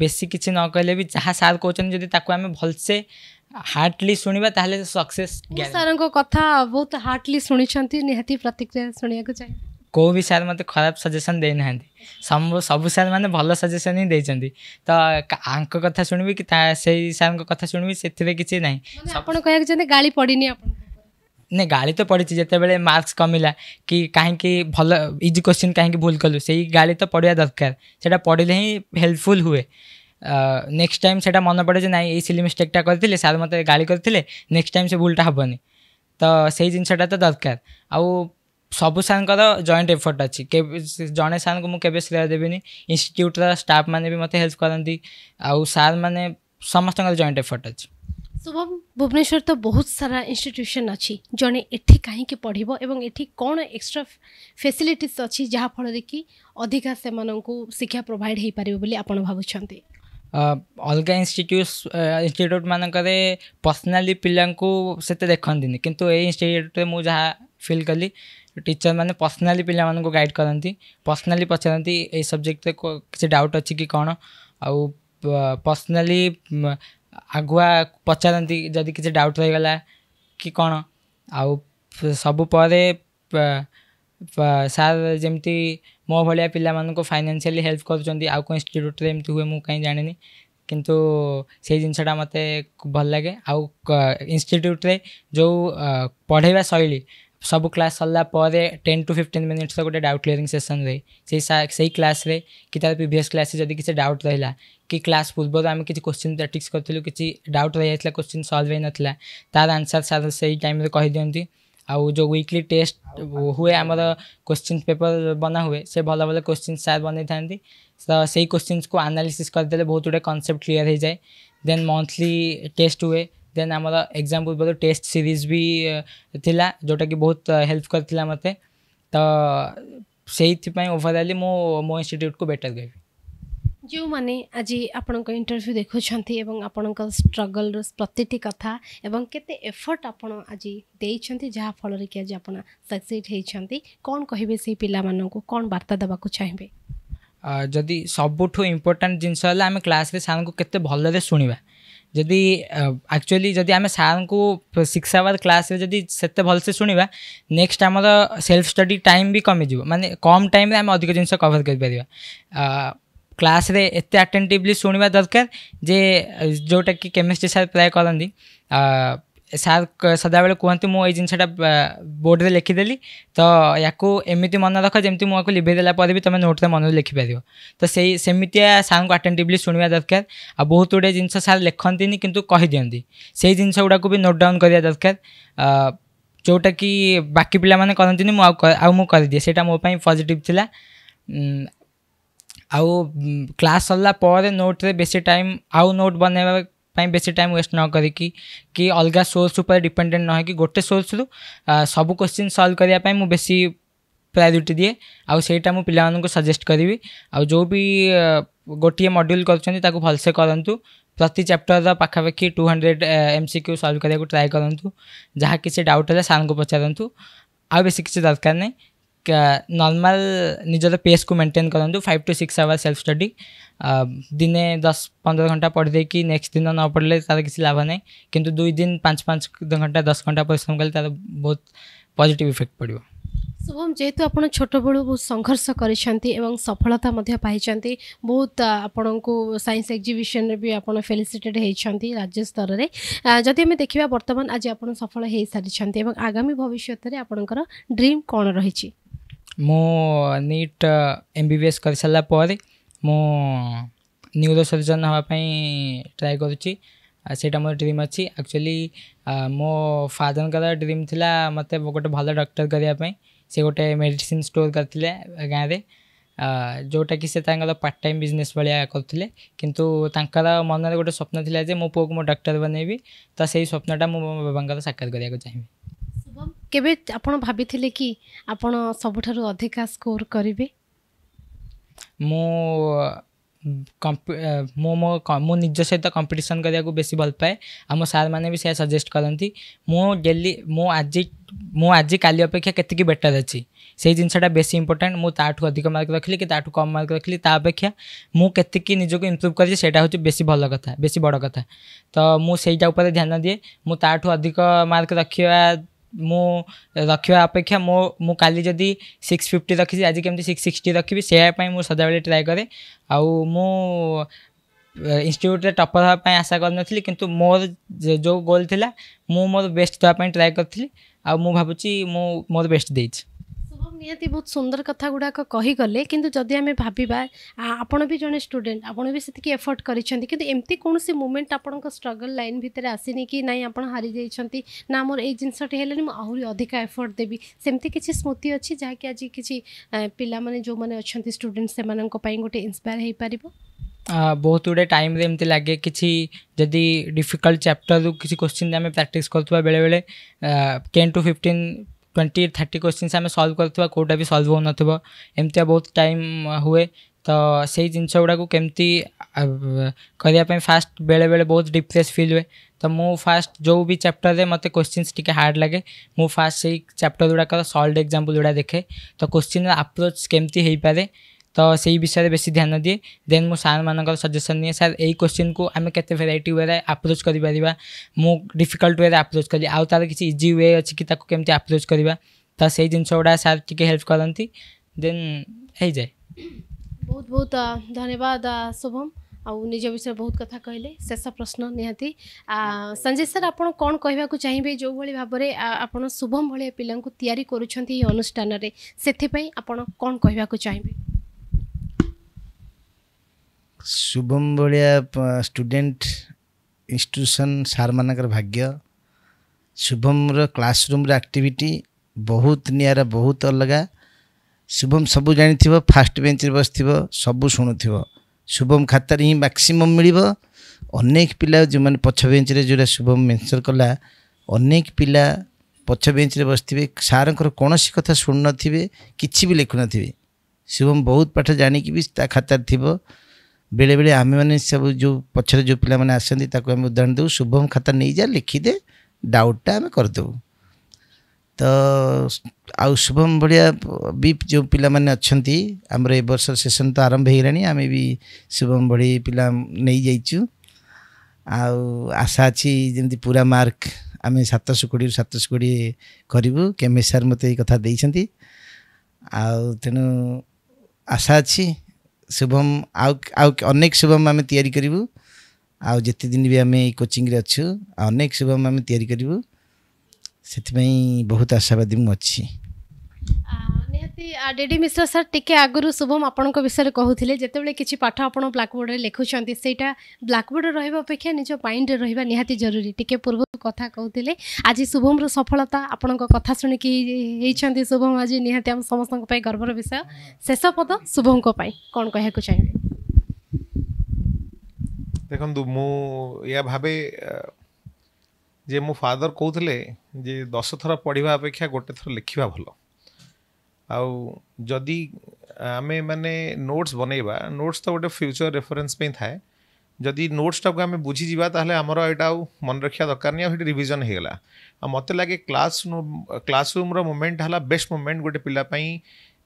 ବେଶୀ କିଛି ନ କହିଲେ ବି ଯାହା ସାର୍ କହୁଛନ୍ତି ଯଦି ତାକୁ ଆମେ ଭଲସେ ହାର୍ଟଲି ଶୁଣିବା ତାହେଲେ ସକ୍ସେସ୍ ସାର୍ଙ୍କ କଥା ବହୁତ ହାର୍ଟଲି ଶୁଣିଛନ୍ତି ନିହାତି ପ୍ରତିକ୍ରିୟା ଶୁଣିବାକୁ ଚାହେଁ କେଉଁ ବି ସାର୍ ମୋତେ ଖରାପ ସଜେସନ୍ ଦେଇନାହାନ୍ତି ସବୁ ସବୁ ସାର୍ମାନେ ଭଲ ସଜେସନ୍ ହିଁ ଦେଇଛନ୍ତି ତ ଆଙ୍କ କଥା ଶୁଣିବି କି ତା ସେଇ ସାର୍ଙ୍କ କଥା ଶୁଣିବି ସେଥିରେ କିଛି ନାହିଁ ଆପଣ କହିବାକୁ ଚାହାନ୍ତି ଗାଳି ପଡ଼ିନି ଆପଣ ନାଇଁ ଗାଳି ତ ପଡ଼ିଛି ଯେତେବେଳେ ମାର୍କସ୍ କମିଲା କି କାହିଁକି ଭଲ ଇଜି କ୍ୱେଶ୍ଚିନ୍ କାହିଁକି ଭୁଲ କଲୁ ସେଇ ଗାଳି ତ ପଡ଼ିବା ଦରକାର ସେଇଟା ପଡ଼ିଲେ ହିଁ ହେଲ୍ପଫୁଲ୍ ହୁଏ ନେକ୍ସଟ ଟାଇମ୍ ସେଇଟା ମନେ ପଡ଼େ ଯେ ନାଇଁ ଏଇ ସିଲି ମିଷ୍ଟେକ୍ଟା କରିଥିଲେ ସାର୍ ମୋତେ ଗାଳି କରିଥିଲେ ନେକ୍ସଟ ଟାଇମ୍ ସେ ଭୁଲଟା ହେବନି ତ ସେଇ ଜିନିଷଟା ତ ଦରକାର ଆଉ ସବୁ ସାର୍ଙ୍କର ଜଏଣ୍ଟ ଏଫର୍ଟ ଅଛି କେବେ ଜଣେ ସାର୍ଙ୍କୁ ମୁଁ କେବେ ଶ୍ରେୟ ଦେବିନି ଇନଷ୍ଟିଚ୍ୟୁଟ୍ର ଷ୍ଟାଫ୍ମାନେ ବି ମୋତେ ହେଲ୍ପ କରନ୍ତି ଆଉ ସାର୍ମାନେ ସମସ୍ତଙ୍କର ଜଏଣ୍ଟ ଏଫର୍ଟ ଅଛି शुभम भुवनेश्वर तो बहुत सारा इनट्यूशन अच्छी जड़े एटी कहीं पढ़व कौन एक्सट्रा फैसिलिट अच्छी जहाँफल कि अधिका से शिक्षा प्रोभाइड हो पार बोली आप भावुं अलग इन्यूट इनट्यूट मानक पर्सनाली पा से नहीं कि इनट्यूट मुझे फिल कली टीचर मैंने पर्सनाली पा गाइड करती पर्सनाली पचारती सब्जेक्ट किसी डाउट अच्छी कौन आ पर्सनाली ଆଗୁଆ ପଚାରନ୍ତି ଯଦି କିଛି ଡାଉଟ୍ ରହିଗଲା କି କ'ଣ ଆଉ ସବୁ ପରେ ସାର୍ ଯେମିତି ମୋ ଭଳିଆ ପିଲାମାନଙ୍କୁ ଫାଇନାନ୍ସିଆଲି ହେଲ୍ପ କରୁଛନ୍ତି ଆଉ କେଉଁ ଇନଷ୍ଟିଚ୍ୟୁଟ୍ରେ ଏମିତି ହୁଏ ମୁଁ କାହିଁ ଜାଣିନି କିନ୍ତୁ ସେଇ ଜିନିଷଟା ମୋତେ ଭଲ ଲାଗେ ଆଉ ଇନଷ୍ଟିଚ୍ୟୁଟ୍ରେ ଯେଉଁ ପଢ଼େଇବା ଶୈଳୀ ସବୁ କ୍ଲାସ୍ ସରିଲା ପରେ ଟେନ୍ ଟୁ ଫିଫ୍ଟିନ୍ ମିନିଟ୍ସର ଗୋଟେ ଡାଉଟ୍ କ୍ଲିୟରିଂ ସେସନ୍ ରହେ ସେଇ ସେଇ କ୍ଲାସ୍ରେ କି ତା'ର ପ୍ରିଭିୟସ୍ କ୍ଲାସ୍ରେ ଯଦି କିଛି ଡାଉଟ୍ ରହିଲା कि क्लास पूर्व आम कि क्वेश्चन प्राक्ट करूँ किसी डाउट रही जाता क्वेश्चन सल्व हो ना तार आंसर सार से टाइम कहीदि आउ जो विकली टेस्ट हुए आमर क्वेश्चन पेपर बना हुए से भल भल क्वेश्चन सार बन था तो से क्वेश्चन को आनालीसीस करदे बहुत गुटे कनसेप्ट क्लीयर हो जाए देन मंथली टेस्ट हुए देन आम एग्जाम पूर्व टेस्ट सीरीज भी थी जोटा कि बहुत हेल्प कर मत तो से ओवरअली मो मो इनट्यूट को बेटर कहि ଯେଉଁମାନେ ଆଜି ଆପଣଙ୍କ ଇଣ୍ଟରଭ୍ୟୁ ଦେଖୁଛନ୍ତି ଏବଂ ଆପଣଙ୍କ ଷ୍ଟ୍ରଗଲ୍ର ପ୍ରତିଟି କଥା ଏବଂ କେତେ ଏଫର୍ଟ ଆପଣ ଆଜି ଦେଇଛନ୍ତି ଯାହାଫଳରେ କି ଆଜି ଆପଣ ସକ୍ସିଡ଼ ହେଇଛନ୍ତି କ'ଣ କହିବେ ସେଇ ପିଲାମାନଙ୍କୁ କ'ଣ ବାର୍ତ୍ତା ଦେବାକୁ ଚାହିଁବେ ଯଦି ସବୁଠୁ ଇମ୍ପୋର୍ଟାଣ୍ଟ ଜିନିଷ ହେଲା ଆମେ କ୍ଲାସ୍ରେ ସାର୍ଙ୍କୁ କେତେ ଭଲରେ ଶୁଣିବା ଯଦି ଆକ୍ଚୁଆଲି ଯଦି ଆମେ ସାର୍ଙ୍କୁ ସିକ୍ସ କ୍ଲାସ୍ରେ ଯଦି ସେତେ ଭଲସେ ଶୁଣିବା ନେକ୍ସଟ ଆମର ସେଲ୍ଫ ଷ୍ଟଡ଼ି ଟାଇମ୍ ବି କମିଯିବ ମାନେ କମ୍ ଟାଇମ୍ରେ ଆମେ ଅଧିକ ଜିନିଷ କଭର୍ କରିପାରିବା क्लास एत आटेटिवली शुणा दरकार जे जोटा कि केमिस्ट्री सार प्राय करती सार सदा बेले कहते मुझे जिनसा बोर्ड में लिखिदेली तो याक एमती मन रख जमी मुझे लिभेदेलापर भी तुम नोट में मन लिखिपार तो सेमिया सार को आटेटिवली शुणा दरकार आ बहुत गुड़े जिनस सार लिखती नहीं कि कहीदिं से जिनस गुड़ाक भी नोट डाउन करवा दरकार जोटा कि बाकी पे करती मुझे करदे से मोप पजिट आ क्लास सरलापर नोट्रे बेस टाइम आउ नोट बनवाई बेस टाइम वेस्ट न करी कि अलग सोर्स डिपेडेट न कि गोटे सोर्स रु सब क्वेश्चन सल्व करने मुझे बेस प्रायोरीटी दिए आईटा मुझे पे सजेस्ट करी आज भी गोटे मड्यूल कर भलसे करूँ प्रति चैप्टर पखापाखि two hundred M C Q solve करने को ट्राए करूँ जहाँ किसी डाउट है सारे पचारूँ आ बेस किसी दरकार नहीं नॉर्मल निजर पेस को मेंटेन करूँ five to six hour self study दिने दस पंद्रह घंटा पढ़ दे कि नेक्स्ट दिन न पढ़ले तार किसी लाभ ना कि दुई दिन पाँच पाँच घंटा दस घंटा परिश्रम कले तार बहुत पजिट इफेक्ट पड़ो ଶୁଭମ ଯେହେତୁ ଆପଣ ଛୋଟବେଳୁ ବହୁତ ସଂଘର୍ଷ କରିଛନ୍ତି ଏବଂ ସଫଳତା ମଧ୍ୟ ପାଇଛନ୍ତି ବହୁତ ଆପଣଙ୍କୁ ସାଇନ୍ସ ଏକ୍ଜିବିସନରେ ବି ଆପଣ ଫେଲିସିଟେଡ଼୍ ହେଇଛନ୍ତି ରାଜ୍ୟ ସ୍ତରରେ ଯଦି ଆମେ ଦେଖିବା ବର୍ତ୍ତମାନ ଆଜି ଆପଣ ସଫଳ ହୋଇସାରିଛନ୍ତି ଏବଂ ଆଗାମୀ ଭବିଷ୍ୟତରେ ଆପଣଙ୍କର ଡ୍ରିମ୍ କ'ଣ ରହିଛି ମୁଁ NEET M B B S କରିସାରିଲା ପରେ ମୁଁ ନ୍ୟୁରୋ ସର୍ଜନ୍ ହେବା ପାଇଁ ଟ୍ରାଏ କରୁଛି ସେଇଟା ମୋର ଡ୍ରିମ୍ ଅଛି ଆକ୍ଚୁଆଲି ମୋ ଫାଦରଙ୍କର ଡ୍ରିମ୍ ଥିଲା ମୋତେ ଗୋଟେ ଭଲ ଡକ୍ଟର କରିବା ପାଇଁ ସେ ଗୋଟେ ମେଡ଼ିସିନ୍ ଷ୍ଟୋର୍ କରିଥିଲେ ଗାଁରେ ଯେଉଁଟାକି ସେ ତାଙ୍କର ପାର୍ଟ ଟାଇମ୍ ବିଜନେସ୍ ଭଳିଆ କରୁଥିଲେ କିନ୍ତୁ ତାଙ୍କର ମନରେ ଗୋଟେ ସ୍ୱପ୍ନ ଥିଲା ଯେ ମୋ ପୁଅକୁ ମୁଁ ଡକ୍ଟର ବନେଇବି ତ ସେଇ ସ୍ୱପ୍ନଟା ମୁଁ ମୋ ବାବାଙ୍କର ସାକାର କରିବାକୁ ଚାହିଁବି କେବେ ଆପଣ ଭାବିଥିଲେ କି ଆପଣ ସବୁଠାରୁ ଅଧିକା ସ୍କୋର କରିବେ ମୁଁ ମୁଁ ମୋ ମୁଁ ନିଜ ସହିତ କମ୍ପିଟିସନ୍ କରିବାକୁ ବେଶୀ ଭଲ ପାଏ ଆଉ ମୋ ସାର୍ମାନେ ବି ସେୟା ସଜେଷ୍ଟ କରନ୍ତି ମୁଁ ଡେଲି ମୁଁ ଆଜି ମୁଁ ଆଜି କାଲି ଅପେକ୍ଷା କେତିକି ବେଟର୍ ଅଛି ସେଇ ଜିନିଷଟା ବେଶୀ ଇମ୍ପୋର୍ଟାଣ୍ଟ ମୁଁ ତାଠୁ ଅଧିକ ମାର୍କ ରଖିଲି କି ତାଠୁ କମ୍ ମାର୍କ ରଖିଲି ତା ଅପେକ୍ଷା ମୁଁ କେତିକି ନିଜକୁ ଇମ୍ପ୍ରୁଭ୍ କରିଛି ସେଇଟା ହେଉଛି ବେଶୀ ଭଲ କଥା ବେଶୀ ବଡ଼ କଥା ତ ମୁଁ ସେଇଟା ଉପରେ ଧ୍ୟାନ ଦିଏ ମୁଁ ତାଠୁ ଅଧିକ ମାର୍କ ରଖିବା ମୁଁ ରଖିବା ଅପେକ୍ଷା ମୋ ମୁଁ କାଲି ଯଦି ସିକ୍ସ ଫିଫ୍ଟି ରଖିଛି ଆଜି କେମିତି ସିକ୍ସ ସିକ୍ସଟି ରଖିବି ସେୟା ପାଇଁ ମୁଁ ସଦାବେଳେ ଟ୍ରାଏ କରେ ଆଉ ମୁଁ ଇନଷ୍ଟିଚ୍ୟୁଟ୍ରେ ଟପର୍ ହେବା ପାଇଁ ଆଶା କରିନଥିଲି କିନ୍ତୁ ମୋର ଯେଉଁ ଗୋଲ୍ ଥିଲା ମୁଁ ମୋର ବେଷ୍ଟ ଦେବା ପାଇଁ ଟ୍ରାଏ କରିଥିଲି ଆଉ ମୁଁ ଭାବୁଛି ମୁଁ ମୋର ବେଷ୍ଟ ଦେଇଛି ନିହାତି ବହୁତ ସୁନ୍ଦର କଥା ଗୁଡ଼ାକ କହିଗଲେ କିନ୍ତୁ ଯଦି ଆମେ ଭାବିବା ଆପଣ ବି ଜଣେ ଷ୍ଟୁଡେଣ୍ଟ ଆପଣ ବି ସେତିକି ଏଫର୍ଟ କରିଛନ୍ତି କିନ୍ତୁ ଏମିତି କୌଣସି ମୁମେଣ୍ଟ ଆପଣଙ୍କ ଷ୍ଟ୍ରଗଲ୍ ଲାଇନ୍ ଭିତରେ ଆସିନି କି ନାଇଁ ଆପଣ ହାରିଯାଇଛନ୍ତି ନା ମୋର ଏଇ ଜିନିଷଟି ହେଲେନି ମୁଁ ଆହୁରି ଅଧିକା ଏଫର୍ଟ ଦେବି ସେମିତି କିଛି ସ୍ମୃତି ଅଛି ଯାହାକି ଆଜି କିଛି ପିଲାମାନେ ଯେଉଁମାନେ ଅଛନ୍ତି ଷ୍ଟୁଡେଣ୍ଟ ସେମାନଙ୍କ ପାଇଁ ଗୋଟେ ଇନ୍ସପାୟାର ହେଇପାରିବ ବହୁତ ଗୁଡ଼ିଏ ଟାଇମ୍ରେ ଏମିତି ଲାଗେ କିଛି ଯଦି ଡିଫିକଲ୍ଟ ଚାପ୍ଟରରୁ କିଛି କୋଶ୍ଚିନ୍ ଆମେ ପ୍ରାକ୍ଟିସ୍ କରୁଥିବା ବେଳେବେଳେ ten to fifteen twenty thirty question आम सल्व करूवा कोटा भी सल्व हो नमती बहुत टाइम हुए तो से जिनस गुड़ाक केमती करने फास्ट बेले बेले बहुत डिप्रेस फिल हुए तो मुझे फास्ट जो भी चैप्टर में मत क्वेश्चन टी हार्ड लगे मुझ फास्ट से चैप्टर गुड़ाक सल्ट एक्जामपल गुड़ा देखे तो क्वेश्चन अप्रोच केमती हो पारे ତ ସେଇ ବିଷୟରେ ବେଶୀ ଧ୍ୟାନ ଦିଏ ଦେନ୍ ମୁଁ ସାର୍ମାନଙ୍କର ସଜେସନ୍ ନିଏ ସାର୍ ଏଇ କୋଶ୍ଚିନ୍କୁ ଆମେ କେତେ ଭେରାଇଟି ୱେରେ ଆପ୍ରୋଚ୍ କରିପାରିବା ମୁଁ ଡିଫିକଲ୍ଟ ୱେରେ ଆପ୍ରୋଚ୍ କଲି ଆଉ ତା'ର କିଛି ଇଜି ୱେ ଅଛି କି ତାକୁ କେମିତି ଆପ୍ରୋଚ୍ କରିବା ତ ସେଇ ଜିନିଷ ଗୁଡ଼ା ସାର୍ ଟିକେ ହେଲ୍ପ କରନ୍ତି ଦେନ୍ ହେଇଯାଏ ବହୁତ ବହୁତ ଧନ୍ୟବାଦ ଶୁଭମ ଆଉ ନିଜ ବିଷୟରେ ବହୁତ କଥା କହିଲେ ଶେଷ ପ୍ରଶ୍ନ ନିହାତି ସଞ୍ଜୟ ସାର୍ ଆପଣ କ'ଣ କହିବାକୁ ଚାହିଁବେ ଯେଉଁଭଳି ଭାବରେ ଆପଣ ଶୁଭମ ଭଳିଆ ପିଲାଙ୍କୁ ତିଆରି କରୁଛନ୍ତି ଏହି ଅନୁଷ୍ଠାନରେ ସେଥିପାଇଁ ଆପଣ କ'ଣ କହିବାକୁ ଚାହିଁବେ ଶୁଭମ ଭଳିଆ ଷ୍ଟୁଡ଼େଣ୍ଟ ଇନଷ୍ଟିଟ୍ୟୁସନ୍ ସାର୍ମାନଙ୍କର ଭାଗ୍ୟ ଶୁଭମର କ୍ଲାସରୁମ୍ର ଆକ୍ଟିଭିଟି ବହୁତ ନିଆରା ବହୁତ ଅଲଗା ଶୁଭମ ସବୁ ଜାଣିଥିବ ଫାଷ୍ଟ ବେଞ୍ଚରେ ବସିଥିବ ସବୁ ଶୁଣୁଥିବ ଶୁଭମ ଖାତାରେ ହିଁ ମ୍ୟାକ୍ସିମମ୍ ମିଳିବ ଅନେକ ପିଲା ଯେଉଁମାନେ ପଛ ବେଞ୍ଚରେ ଯେଉଁଟା ଶୁଭମ ମେନ୍ସନ୍ କଲା ଅନେକ ପିଲା ପଛ ବେଞ୍ଚରେ ବସିଥିବେ ସାର୍ଙ୍କର କୌଣସି କଥା ଶୁଣୁନଥିବେ କିଛି ବି ଲେଖୁନଥିବେ ଶୁଭମ ବହୁତ ପାଠ ଜାଣିକି ବି ତା ଖାତାରେ ଥିବ ବେଳେବେଳେ ଆମେମାନେ ସବୁ ଯେଉଁ ପଛରେ ଯେଉଁ ପିଲାମାନେ ଆସନ୍ତି ତାକୁ ଆମେ ଉଦାହରଣ ଦେଉ ଶୁଭମ ଖାତା ନେଇଯା ଲେଖିଦେ ଡାଉଟ୍ଟା ଆମେ କରିଦେବୁ ତ ଆଉ ଶୁଭମ ଭଳିଆ ବି ଯେଉଁ ପିଲାମାନେ ଅଛନ୍ତି ଆମର ଏ ବର୍ଷ ସେସନ୍ ତ ଆରମ୍ଭ ହେଇଗଲାଣି ଆମେ ବି ଶୁଭମ ଭଳି ପିଲା ନେଇଯାଇଛୁ ଆଉ ଆଶା ଅଛି ଯେମିତି ପୁରା ମାର୍କ ଆମେ ସାତଶହ କୋଡ଼ିଏରୁ ସାତଶହ କୋଡ଼ିଏ କରିବୁ କେମେସ୍ ସାର୍ ମୋତେ ଏଇ କଥା ଦେଇଛନ୍ତି ଆଉ ତେଣୁ ଆଶା ଅଛି ଶୁଭମ ଆଉ ଆଉ ଅନେକ ଶୁଭମ ଆମେ ତିଆରି କରିବୁ ଆଉ ଯେତେ ଦିନ ବି ଆମେ ଏଇ କୋଚିଂରେ ଅଛୁ ଅନେକ ଶୁଭମ ଆମେ ତିଆରି କରିବୁ ସେଥିପାଇଁ ବହୁତ ଆଶାବାଦୀ ମୁଁ ଅଛି আর ଡି ମିଶ୍ର ସାର୍ ଟିକେ ଆଗରୁ ଶୁଭମ ଆପଣଙ୍କ ବିଷୟରେ କହୁଥିଲେ ଯେତେବେଳେ କିଛି ପାଠ ଆପଣ ବ୍ଲାକ୍ବୋର୍ଡ଼ରେ ଲେଖୁଛନ୍ତି ସେଇଟା ବ୍ଲାକ୍ବୋର୍ଡ଼ରେ ରହିବା ଅପେକ୍ଷା ନିଜ ମାଇଣ୍ଡରେ ରହିବା ନିହାତି ଜରୁରୀ ଟିକେ ପୂର୍ବରୁ କଥା କହୁଥିଲେ ଆଜି ଶୁଭମର ସଫଳତା ଆପଣଙ୍କ କଥା ଶୁଣିକି ହେଇଛନ୍ତି ଶୁଭମ ଆଜି ନିହାତି ଆମ ସମସ୍ତଙ୍କ ପାଇଁ ଗର୍ବର ବିଷୟ ଶେଷ ପଦ ଶୁଭମଙ୍କ ପାଇଁ କ'ଣ କହିବାକୁ ଚାହିଁବେ ଦେଖନ୍ତୁ ମୁଁ ଏହା ଭାବେ ଯେ ମୋ ଫାଦର କହୁଥିଲେ ଯେ ଦଶ ଥର ପଢ଼ିବା ଅପେକ୍ଷା ଗୋଟେ ଥର ଲେଖିବା ଭଲ ଆଉ ଯଦି ଆମେ ମାନେ ନୋଟ୍ସ ବନେଇବା ନୋଟ୍ସ ତ ଗୋଟେ ଫ୍ୟୁଚର ରେଫରେନ୍ସ ପାଇଁ ଥାଏ ଯଦି ନୋଟ୍ସଟାକୁ ଆମେ ବୁଝିଯିବା ତାହେଲେ ଆମର ଏଇଟା ଆଉ ମନେ ରଖିବା ଦରକାର ନାହିଁ ଆଉ ସେଠି ରିଭିଜନ୍ ହେଇଗଲା ଆଉ ମୋତେ ଲାଗେ କ୍ଲାସ୍ କ୍ଲାସ୍ ରୁମ୍ର ମୁମେଣ୍ଟ ହେଲା ବେଷ୍ଟ ମୁମେଣ୍ଟ ଗୋଟେ ପିଲା ପାଇଁ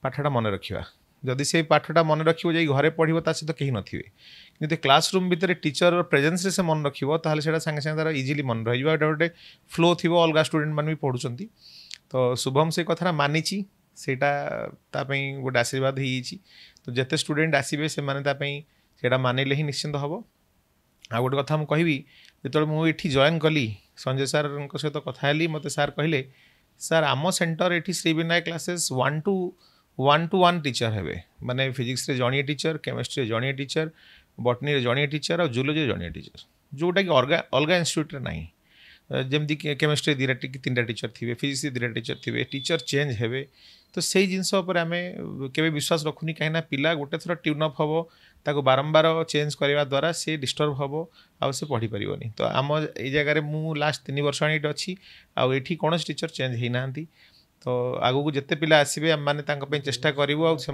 ପାଠଟା ମନେ ରଖିବା ଯଦି ସେ ପାଠଟା ମନେ ରଖିବ ଯାଇ ଘରେ ପଢ଼ିବ ତା ସହିତ କେହି ନଥିବେ ଯଦି କ୍ଲାସ୍ ରୁମ୍ ଭିତରେ ଟିଚରର ପ୍ରେଜେନ୍ସରେ ସେ ମନେ ରଖିବ ତାହେଲେ ସେଇଟା ସାଙ୍ଗେ ସାଙ୍ଗେ ତାର ଇଜିଲି ମନେ ରହିଯିବ ଏଇଟା ଗୋଟେ ଫ୍ଲୋ ଥିବ ଅଲଗା ଷ୍ଟୁଡେଣ୍ଟମାନେ ବି ପଢ଼ୁଛନ୍ତି ତ ଶୁଭମ ସେ କଥାଟା ମାନିଛି ସେଇଟା ତା ପାଇଁ ଗୋଟେ ଆଶୀର୍ବାଦ ହେଇଯାଇଛି ତ ଯେତେ ଷ୍ଟୁଡେଣ୍ଟ ଆସିବେ ସେମାନେ ତା ପାଇଁ ସେଇଟା ମାନିଲେ ହିଁ ନିଶ୍ଚିନ୍ତ ହେବ ଆଉ ଗୋଟେ କଥା ମୁଁ କହିବି ଯେତେବେଳେ ମୁଁ ଏଠି ଜଏନ୍ କଲି ସଞ୍ଜୟ ସାର୍ଙ୍କ ସହିତ କଥା ହେଲି ମୋତେ ସାର୍ କହିଲେ ସାର୍ ଆମ ସେଣ୍ଟର ଏଠି Shri Vinayak classes one two one two one teacher ହେବେ ମାନେ ଫିଜିକ୍ସରେ ଜଣିଏ ଟିଚର୍ କେମିଷ୍ଟ୍ରିରେ ଜଣିଏ ଟିଚର୍ ବଟନୀରେ ଜଣିଏ ଟିଚର୍ ଆଉ ଜୁଲୋଜିରେ ଜଣିଏ ଟିଚର୍ ଯେଉଁଟାକି ଅଲଗା ଅଲଗା ଇନଷ୍ଟିଚ୍ୟୁଟ୍ରେ ନାହିଁ जमी केमिस्ट्री दिन तीन टाइम टीचर थे फिजिक्स दिन टीचर थे टीचर चेंज हे तो से जिनस आम के विश्वास रखुनी कहीं पिला गोटे थर ट्यून हम ताको बारंबार चेंज करवा द्वारा सी डिस्टर्ब हे आउ से तो आम ये जगार मु लास्ट तीन वर्ष आठ अच्छी आउ ये कौन टीचर चेंज होना तो आगु जिते पिला आसबे आम मैंने चेषा करूँ से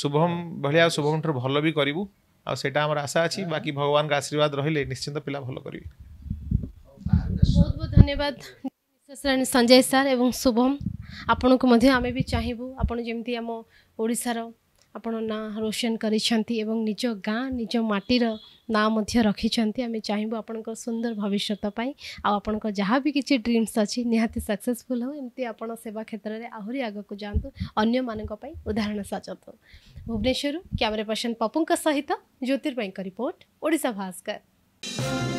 शुभम भाया शुभम ठूँ भल भी करूँ आउ आम आशा अच्छी बाकी भगवान का आशीर्वाद रही निश्चिंत पिला भल करेंगे बहुत बहुत धन्यवाद रानी संजय सर एवं शुभम आपण को मध्य आम भी चाहबू आपत आम ओडार आपण ना रोशन करज गाँ निज मटीर ना रखिंट आम चाहबु आपण सुंदर भविष्य आपण को जहाँ भी किसी ड्रीम्स अच्छी निहाती सक्सेसफुल होती आप सेवा क्षेत्र में आहरी आगक जातु अन्य उदाहरण साजत भुवनेश्वर कैमेरा पर्सन पपू सहित ज्योतिर्मय रिपोर्ट ओडा भास्कर